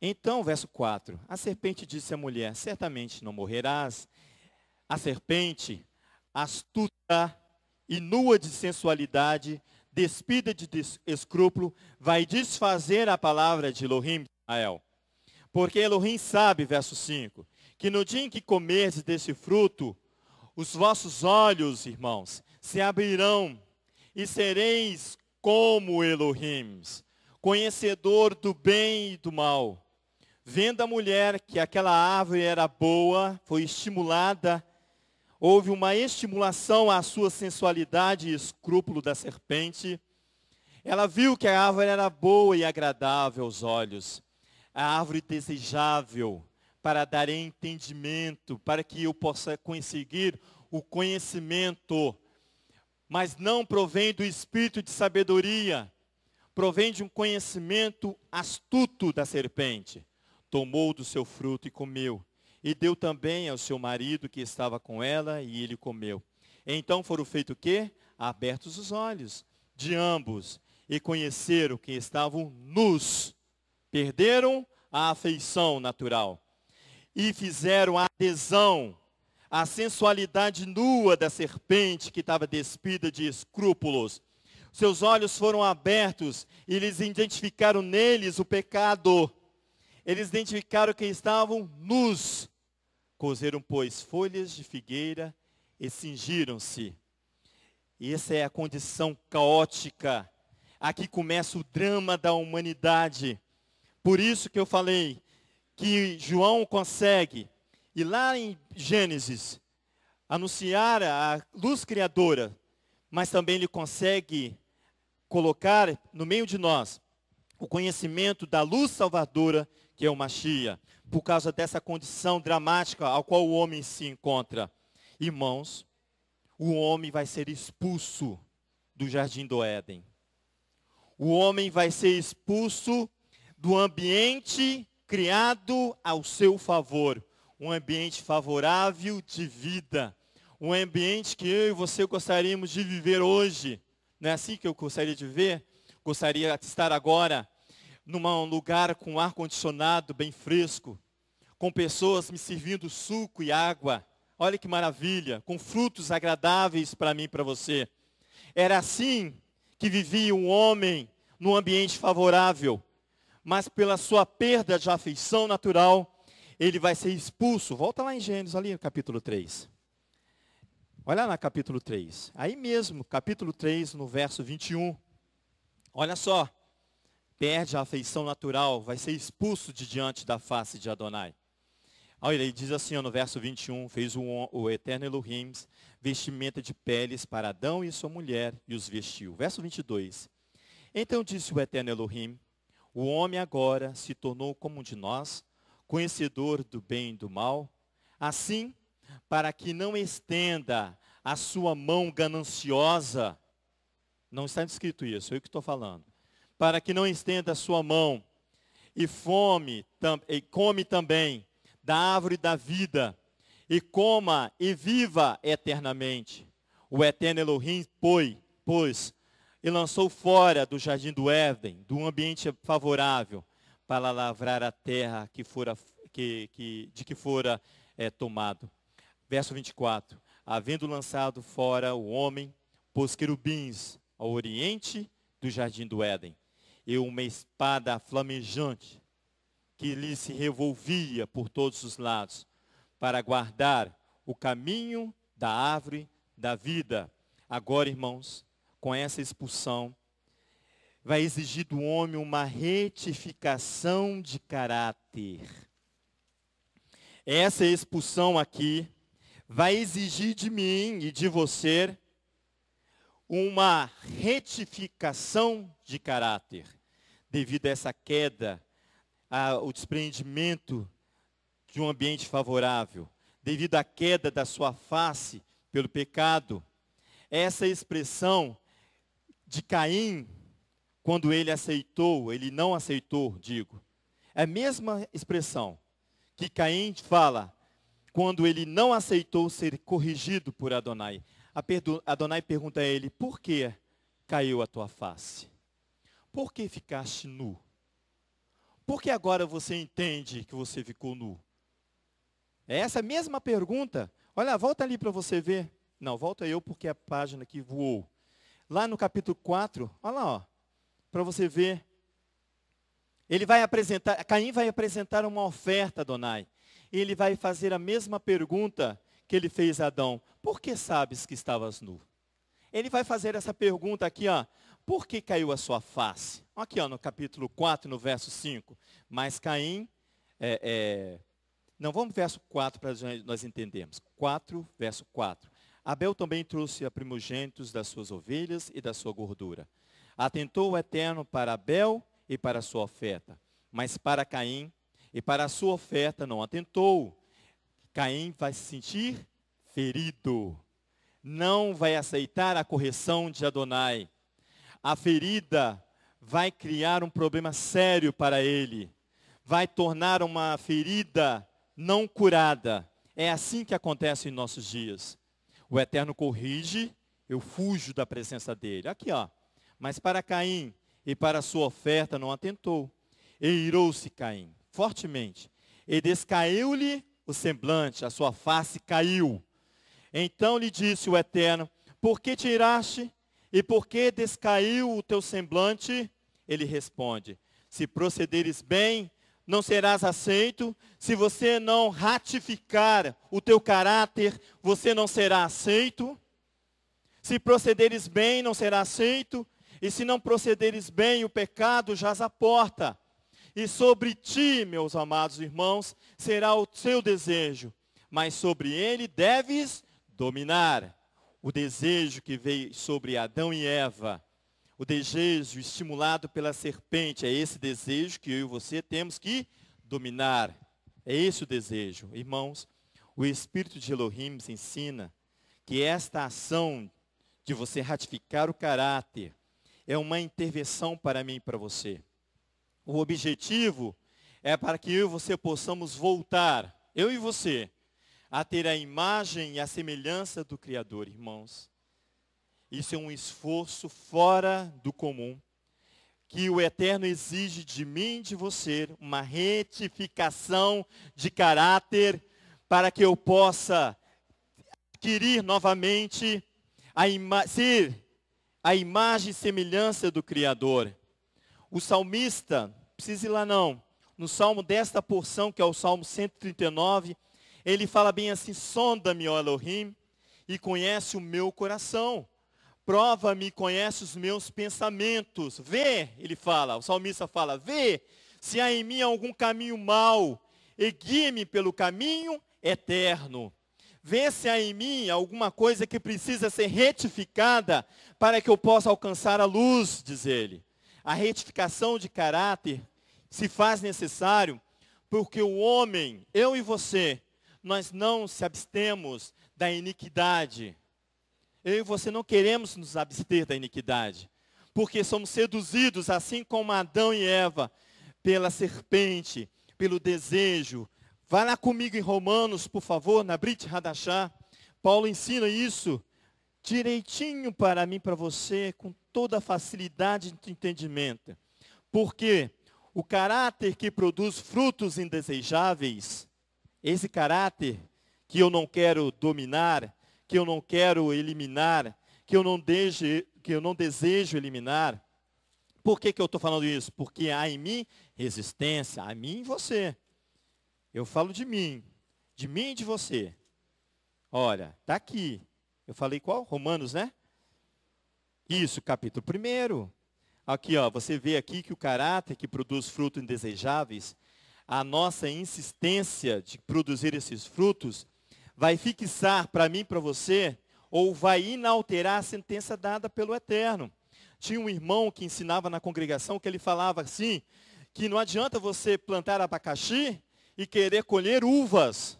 Então, verso 4: A serpente disse à mulher: Certamente não morrerás. A serpente, astuta e nua de sensualidade, despida de escrúpulo, vai desfazer a palavra de Elohim, Israel. Porque Elohim sabe, verso 5, que no dia em que comerdes desse fruto, os vossos olhos, irmãos, se abrirão e sereis como Elohim, conhecedor do bem e do mal. Vendo a mulher que aquela árvore era boa, foi estimulada houve uma estimulação à sua sensualidade e escrúpulo da serpente. Ela viu que a árvore era boa e agradável aos olhos, a árvore desejável para dar entendimento, para que eu possa conseguir o conhecimento, mas não provém do espírito de sabedoria, provém de um conhecimento astuto da serpente. Tomou do seu fruto e comeu e deu também ao seu marido que estava com ela, e ele comeu. Então foram feitos o quê? Abertos os olhos de ambos, e conheceram que estavam nus. Perderam a afeição natural. E fizeram a adesão à sensualidade nua da serpente que estava despida de escrúpulos. Seus olhos foram abertos e eles identificaram neles o pecado eles identificaram que estavam nus. Cozeram, pois, folhas de figueira e cingiram-se. Essa é a condição caótica. Aqui começa o drama da humanidade. Por isso que eu falei que João consegue, e lá em Gênesis, anunciar a luz criadora, mas também ele consegue colocar no meio de nós o conhecimento da luz salvadora que é o Machia, por causa dessa condição dramática ao qual o homem se encontra. Irmãos, o homem vai ser expulso do jardim do Éden. O homem vai ser expulso do ambiente criado ao seu favor, um ambiente favorável de vida, um ambiente que eu e você gostaríamos de viver hoje. Não é assim que eu gostaria de ver? Gostaria de estar agora num lugar com ar condicionado bem fresco, com pessoas me servindo suco e água. Olha que maravilha, com frutos agradáveis para mim e para você. Era assim que vivia um homem num ambiente favorável, mas pela sua perda de afeição natural, ele vai ser expulso. Volta lá em Gênesis, ali no capítulo 3. Olha lá capítulo 3. Aí mesmo, capítulo 3, no verso 21. Olha só perde a afeição natural, vai ser expulso de diante da face de Adonai. Olha, ele diz assim no verso 21, fez o, o eterno Elohim vestimenta de peles para Adão e sua mulher e os vestiu. Verso 22. Então disse o eterno Elohim, o homem agora se tornou como um de nós, conhecedor do bem e do mal, assim, para que não estenda a sua mão gananciosa, não está escrito isso, é eu que estou falando, para que não estenda a sua mão, e fome, tam, e come também da árvore da vida, e coma e viva eternamente. O eterno Elohim, poi, pois, e lançou fora do jardim do Éden, do ambiente favorável, para lavrar a terra que fora, que, que, de que fora é, tomado. Verso 24. Havendo lançado fora o homem, pôs querubins ao oriente do jardim do Éden, e uma espada flamejante que lhe se revolvia por todos os lados, para guardar o caminho da árvore da vida. Agora, irmãos, com essa expulsão, vai exigir do homem uma retificação de caráter. Essa expulsão aqui vai exigir de mim e de você uma retificação de caráter, devido a essa queda, ao desprendimento de um ambiente favorável, devido à queda da sua face pelo pecado. Essa expressão de Caim, quando ele aceitou, ele não aceitou, digo, é a mesma expressão que Caim fala quando ele não aceitou ser corrigido por Adonai. Adonai pergunta a ele: Por que caiu a tua face? Por que ficaste nu? Por que agora você entende que você ficou nu? É essa mesma pergunta. Olha, volta ali para você ver. Não, volta eu porque é a página aqui voou. Lá no capítulo 4, olha lá, para você ver. Ele vai apresentar, Caim vai apresentar uma oferta a Adonai. Ele vai fazer a mesma pergunta que ele fez a Adão, por que sabes que estavas nu? Ele vai fazer essa pergunta aqui, ó, por que caiu a sua face? Aqui ó, no capítulo 4, no verso 5. Mas Caim, é, é... não, vamos verso 4 para nós entendermos. 4, verso 4. Abel também trouxe a primogênitos das suas ovelhas e da sua gordura. Atentou o Eterno para Abel e para a sua oferta, mas para Caim e para a sua oferta não atentou. Caim vai se sentir ferido. Não vai aceitar a correção de Adonai. A ferida vai criar um problema sério para ele. Vai tornar uma ferida não curada. É assim que acontece em nossos dias. O Eterno corrige, eu fujo da presença dele. Aqui, ó. Mas para Caim e para sua oferta não atentou. E irou-se Caim fortemente. E descaiu-lhe o semblante, a sua face caiu. Então lhe disse o Eterno: Por que tiraste e por que descaiu o teu semblante? Ele responde: Se procederes bem, não serás aceito. Se você não ratificar o teu caráter, você não será aceito. Se procederes bem, não será aceito. E se não procederes bem, o pecado jaz à porta. E sobre ti, meus amados irmãos, será o seu desejo, mas sobre ele deves dominar. O desejo que veio sobre Adão e Eva, o desejo estimulado pela serpente, é esse desejo que eu e você temos que dominar. É esse o desejo. Irmãos, o Espírito de Elohim nos ensina que esta ação de você ratificar o caráter é uma intervenção para mim e para você. O objetivo é para que eu e você possamos voltar, eu e você, a ter a imagem e a semelhança do Criador, irmãos. Isso é um esforço fora do comum, que o Eterno exige de mim e de você uma retificação de caráter para que eu possa adquirir novamente a ser a imagem e semelhança do Criador. O salmista, precisa ir lá não, no salmo desta porção, que é o salmo 139, ele fala bem assim: sonda-me, ó Elohim, e conhece o meu coração. Prova-me, conhece os meus pensamentos. Vê, ele fala, o salmista fala, vê se há em mim algum caminho mau, e guie-me pelo caminho eterno. Vê se há em mim alguma coisa que precisa ser retificada para que eu possa alcançar a luz, diz ele a retificação de caráter se faz necessário porque o homem, eu e você, nós não se abstemos da iniquidade. Eu e você não queremos nos abster da iniquidade, porque somos seduzidos, assim como Adão e Eva, pela serpente, pelo desejo. Vá lá comigo em Romanos, por favor, na Brit Radachá. Paulo ensina isso direitinho para mim, para você, com toda a facilidade de entendimento. Porque o caráter que produz frutos indesejáveis, esse caráter que eu não quero dominar, que eu não quero eliminar, que eu não, deje, que eu não desejo eliminar. Por que, que eu estou falando isso? Porque há em mim resistência, a mim e você. Eu falo de mim, de mim e de você. Olha, está aqui. Eu falei qual? Romanos, né? Isso, capítulo 1. Aqui, ó, você vê aqui que o caráter que produz frutos indesejáveis, a nossa insistência de produzir esses frutos, vai fixar para mim, para você, ou vai inalterar a sentença dada pelo Eterno. Tinha um irmão que ensinava na congregação que ele falava assim, que não adianta você plantar abacaxi e querer colher uvas.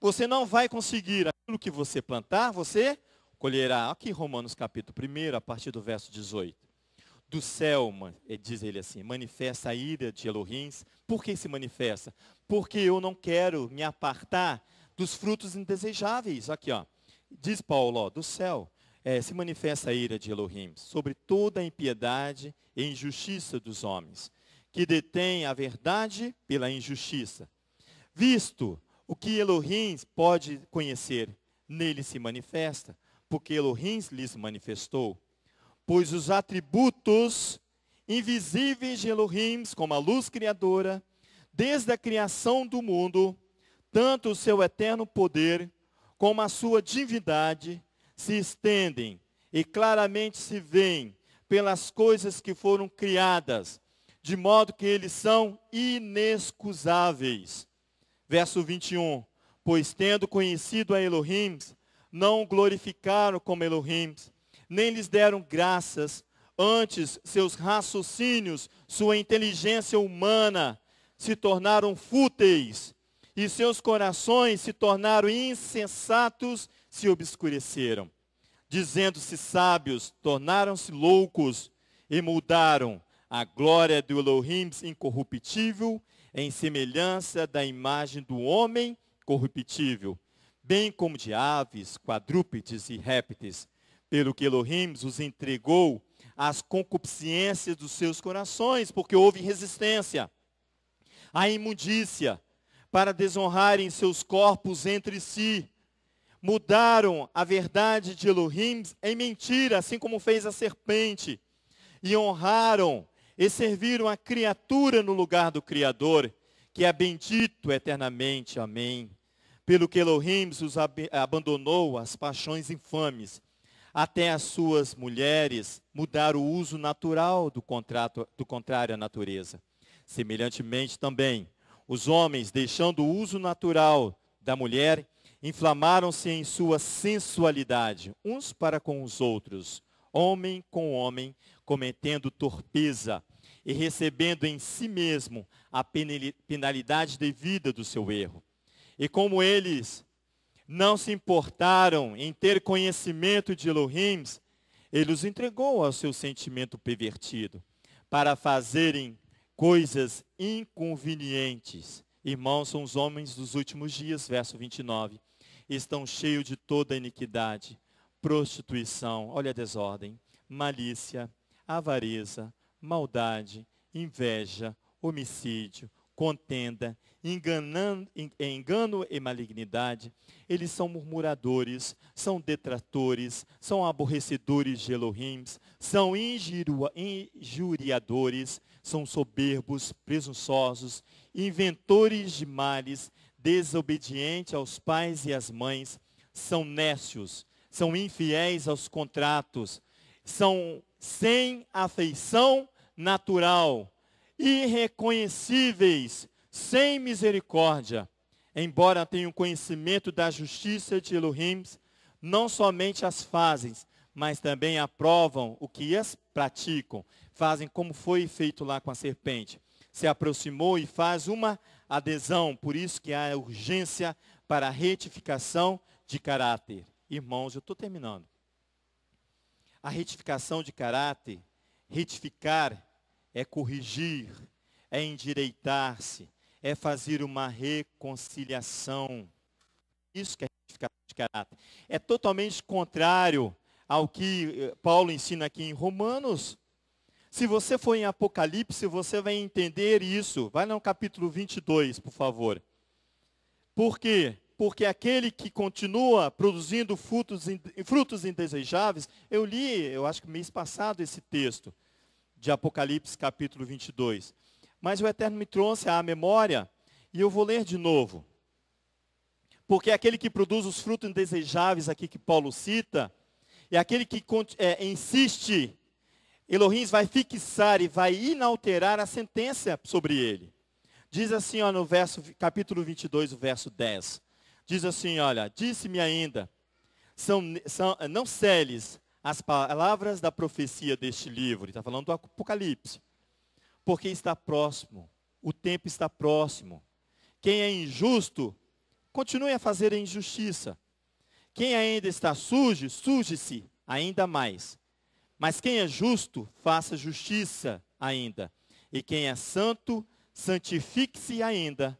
Você não vai conseguir. Tudo que você plantar, você colherá. Aqui Romanos capítulo 1, a partir do verso 18. Do céu, eh, diz ele assim, manifesta a ira de Elohim. Por que se manifesta? Porque eu não quero me apartar dos frutos indesejáveis. Aqui, ó. Diz Paulo, ó, do céu. É, se manifesta a ira de Elohim sobre toda a impiedade e injustiça dos homens, que detém a verdade pela injustiça. Visto o que Elohim pode conhecer nele se manifesta, porque Elohim lhes manifestou. Pois os atributos invisíveis de Elohim, como a luz criadora, desde a criação do mundo, tanto o seu eterno poder como a sua divindade se estendem e claramente se veem pelas coisas que foram criadas, de modo que eles são inexcusáveis. Verso 21 pois tendo conhecido a Elohim, não glorificaram como Elohim, nem lhes deram graças, antes seus raciocínios, sua inteligência humana se tornaram fúteis, e seus corações se tornaram insensatos, se obscureceram. Dizendo-se sábios, tornaram-se loucos e mudaram a glória do Elohim incorruptível em semelhança da imagem do homem corruptível, bem como de aves, quadrúpedes e répteis, pelo que Elohim os entregou às concupiscências dos seus corações, porque houve resistência à imundícia, para desonrarem seus corpos entre si. Mudaram a verdade de Elohim em mentira, assim como fez a serpente, e honraram e serviram a criatura no lugar do Criador que é bendito eternamente. Amém. Pelo que Elohim os ab abandonou as paixões infames, até as suas mulheres mudar o uso natural do, contrato, do contrário à natureza. Semelhantemente também, os homens, deixando o uso natural da mulher, inflamaram-se em sua sensualidade, uns para com os outros, homem com homem, cometendo torpeza e recebendo em si mesmo a penalidade devida do seu erro. E como eles não se importaram em ter conhecimento de Elohim, ele os entregou ao seu sentimento pervertido para fazerem coisas inconvenientes. Irmãos, são os homens dos últimos dias, verso 29. Estão cheios de toda iniquidade, prostituição, olha a desordem, malícia, avareza, maldade, inveja, homicídio, contenda, enganando, eh, engano e malignidade, eles são murmuradores, são detratores, são aborrecedores de Elohim, são injuriadores, são soberbos, presunçosos, inventores de males, desobedientes aos pais e às mães, são nécios, são infiéis aos contratos, são sem afeição natural, irreconhecíveis, sem misericórdia. Embora tenham conhecimento da justiça de Elohim, não somente as fazem, mas também aprovam o que as praticam. Fazem como foi feito lá com a serpente. Se aproximou e faz uma adesão, por isso que há urgência para a retificação de caráter. Irmãos, eu estou terminando. A retificação de caráter, retificar é corrigir, é endireitar-se, é fazer uma reconciliação. Isso que é retificação de caráter. É totalmente contrário ao que eh, Paulo ensina aqui em Romanos. Se você for em Apocalipse, você vai entender isso. Vai no capítulo 22, por favor. Por quê? Porque aquele que continua produzindo frutos, frutos indesejáveis, eu li, eu acho que mês passado, esse texto de Apocalipse capítulo 22. Mas o Eterno me trouxe à memória e eu vou ler de novo. Porque é aquele que produz os frutos indesejáveis aqui que Paulo cita, e é aquele que é, insiste, Elohim vai fixar e vai inalterar a sentença sobre ele. Diz assim, ó, no verso, capítulo 22, o verso 10. Diz assim, olha, disse-me ainda, são, são, não celes, as palavras da profecia deste livro, ele está falando do Apocalipse, porque está próximo, o tempo está próximo. Quem é injusto, continue a fazer a injustiça. Quem ainda está sujo, suje-se ainda mais. Mas quem é justo, faça justiça ainda. E quem é santo, santifique-se ainda.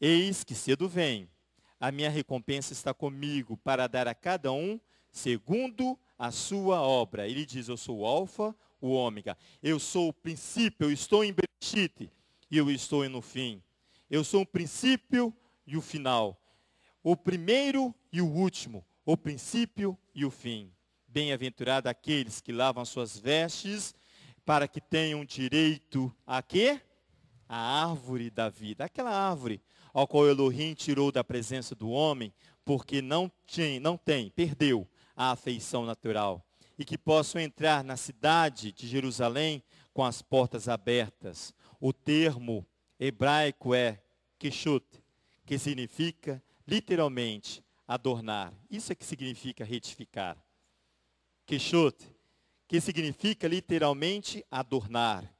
Eis que cedo vem. A minha recompensa está comigo para dar a cada um segundo a a sua obra. Ele diz: Eu sou o Alfa, o Ômega. Eu sou o princípio, eu estou em Bereshit e eu estou no fim. Eu sou o princípio e o final. O primeiro e o último. O princípio e o fim. Bem-aventurado aqueles que lavam suas vestes para que tenham direito a quê? A árvore da vida. Aquela árvore ao qual Elohim tirou da presença do homem, porque não tinha não tem, perdeu a afeição natural e que possam entrar na cidade de Jerusalém com as portas abertas. O termo hebraico é kishut, que significa literalmente adornar. Isso é que significa retificar. Kishut, que significa literalmente adornar.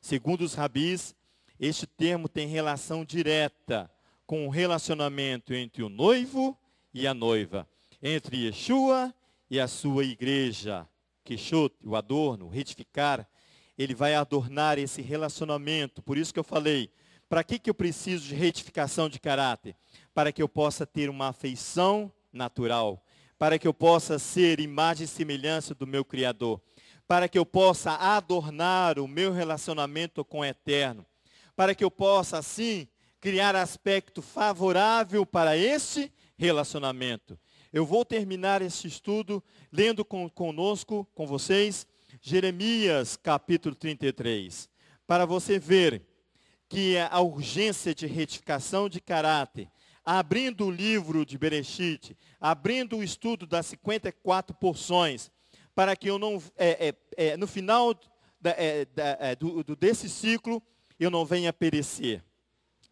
Segundo os rabis, este termo tem relação direta com o relacionamento entre o noivo e a noiva, entre Yeshua e a sua igreja. Quixote, o adorno, retificar, ele vai adornar esse relacionamento. Por isso que eu falei, para que, que eu preciso de retificação de caráter? Para que eu possa ter uma afeição natural, para que eu possa ser imagem e semelhança do meu Criador, para que eu possa adornar o meu relacionamento com o Eterno, para que eu possa, assim, criar aspecto favorável para esse relacionamento. Eu vou terminar esse estudo lendo com, conosco, com vocês, Jeremias capítulo 33, para você ver que a urgência de retificação de caráter, abrindo o livro de Berechite, abrindo o estudo das 54 porções, para que eu não, é, é, é, no final da, é, da, é, do, do, desse ciclo, eu não venha perecer.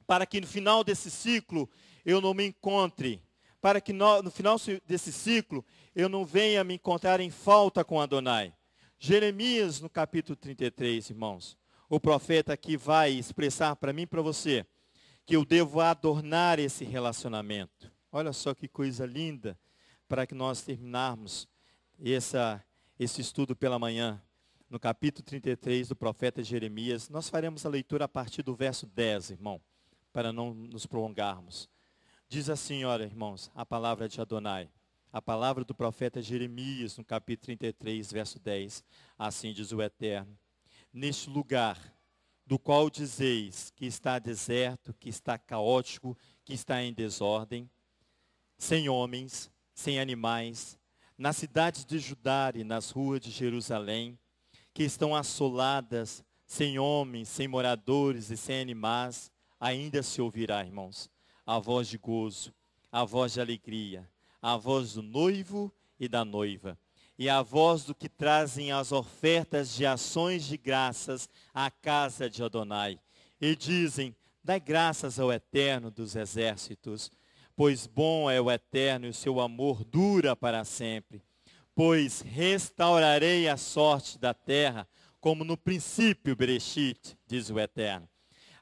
Para que no final desse ciclo, eu não me encontre para que no, no final desse ciclo eu não venha me encontrar em falta com Adonai. Jeremias, no capítulo 33, irmãos, o profeta aqui vai expressar para mim e para você que eu devo adornar esse relacionamento. Olha só que coisa linda para que nós terminarmos essa, esse estudo pela manhã. No capítulo 33 do profeta Jeremias, nós faremos a leitura a partir do verso 10, irmão, para não nos prolongarmos. Diz assim, olha, irmãos, a palavra de Adonai, a palavra do profeta Jeremias, no capítulo 33, verso 10. Assim diz o Eterno: Neste lugar, do qual dizeis que está deserto, que está caótico, que está em desordem, sem homens, sem animais, nas cidades de Judá e nas ruas de Jerusalém, que estão assoladas, sem homens, sem moradores e sem animais, ainda se ouvirá, irmãos, a voz de gozo, a voz de alegria, a voz do noivo e da noiva, e a voz do que trazem as ofertas de ações de graças à casa de Adonai, e dizem: Dai graças ao Eterno dos exércitos, pois bom é o Eterno e o seu amor dura para sempre. Pois restaurarei a sorte da terra, como no princípio, Berechit, diz o Eterno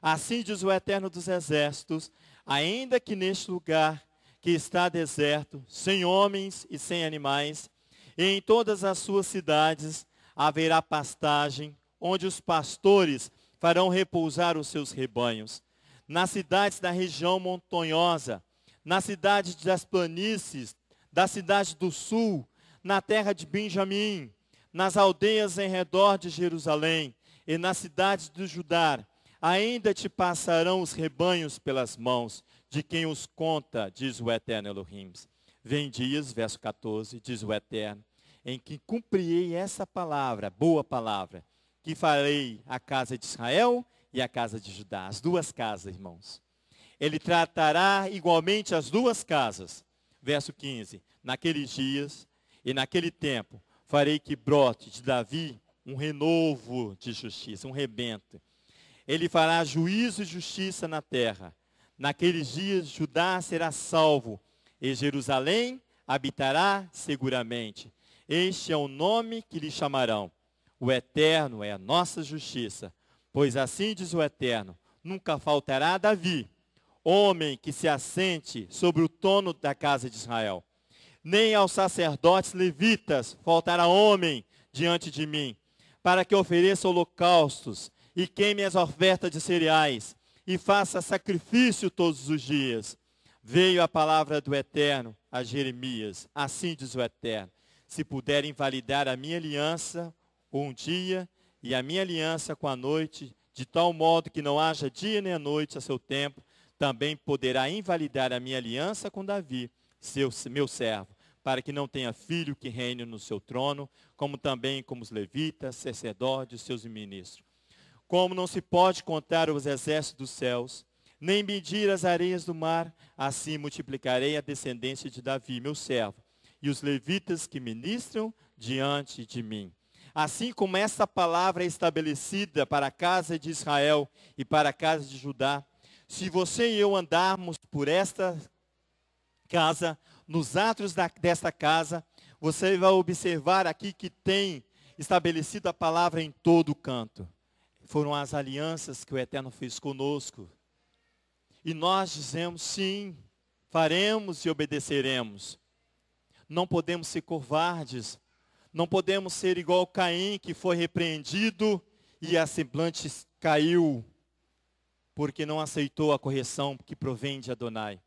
Assim diz o Eterno dos Exércitos: ainda que neste lugar que está deserto, sem homens e sem animais, e em todas as suas cidades haverá pastagem, onde os pastores farão repousar os seus rebanhos. Nas cidades da região montanhosa, nas cidades das planícies, da cidade do sul, na terra de Benjamim, nas aldeias em redor de Jerusalém e nas cidades do Judá, ainda te passarão os rebanhos pelas mãos de quem os conta, diz o eterno Elohim. Vem dias, verso 14, diz o eterno, em que cumprirei essa palavra, boa palavra, que farei à casa de Israel e à casa de Judá, as duas casas, irmãos. Ele tratará igualmente as duas casas. Verso 15: Naqueles dias e naquele tempo farei que brote de Davi um renovo de justiça, um rebento ele fará juízo e justiça na terra. Naqueles dias Judá será salvo, e Jerusalém habitará seguramente. Este é o nome que lhe chamarão. O Eterno é a nossa justiça. Pois assim diz o Eterno: nunca faltará Davi, homem que se assente sobre o trono da casa de Israel. Nem aos sacerdotes levitas faltará homem diante de mim, para que ofereça holocaustos e queime as ofertas de cereais, e faça sacrifício todos os dias. Veio a palavra do Eterno a Jeremias. Assim diz o Eterno: Se puder invalidar a minha aliança um dia e a minha aliança com a noite, de tal modo que não haja dia nem noite a seu tempo, também poderá invalidar a minha aliança com Davi, seu, meu servo, para que não tenha filho que reine no seu trono, como também como os levitas, sacerdotes, seus ministros. Como não se pode contar os exércitos dos céus, nem medir as areias do mar, assim multiplicarei a descendência de Davi, meu servo, e os levitas que ministram diante de mim. Assim como esta palavra é estabelecida para a casa de Israel e para a casa de Judá, se você e eu andarmos por esta casa, nos atos da, desta casa, você vai observar aqui que tem estabelecido a palavra em todo canto foram as alianças que o Eterno fez conosco. E nós dizemos sim, faremos e obedeceremos. Não podemos ser covardes, não podemos ser igual Caim que foi repreendido e a semblante caiu, porque não aceitou a correção que provém de Adonai.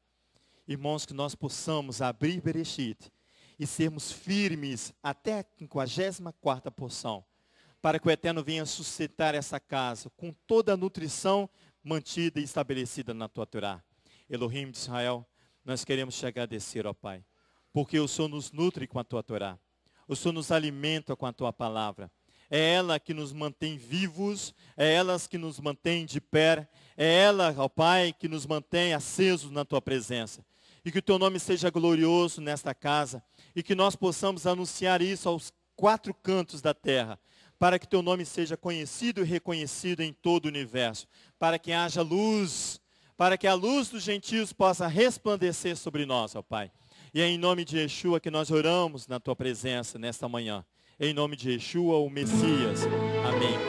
Irmãos, que nós possamos abrir Berechit e sermos firmes até a 54 porção para que o Eterno venha suscitar essa casa com toda a nutrição mantida e estabelecida na tua Torá. Elohim de Israel, nós queremos te agradecer, ó Pai, porque o Senhor nos nutre com a tua Torá, o Senhor nos alimenta com a tua palavra. É ela que nos mantém vivos, é ela que nos mantém de pé, é ela, ó Pai, que nos mantém acesos na tua presença. E que o teu nome seja glorioso nesta casa e que nós possamos anunciar isso aos quatro cantos da terra, para que teu nome seja conhecido e reconhecido em todo o universo, para que haja luz, para que a luz dos gentios possa resplandecer sobre nós, ó Pai. E é em nome de Yeshua que nós oramos na tua presença nesta manhã. Em nome de Yeshua, o Messias. Amém.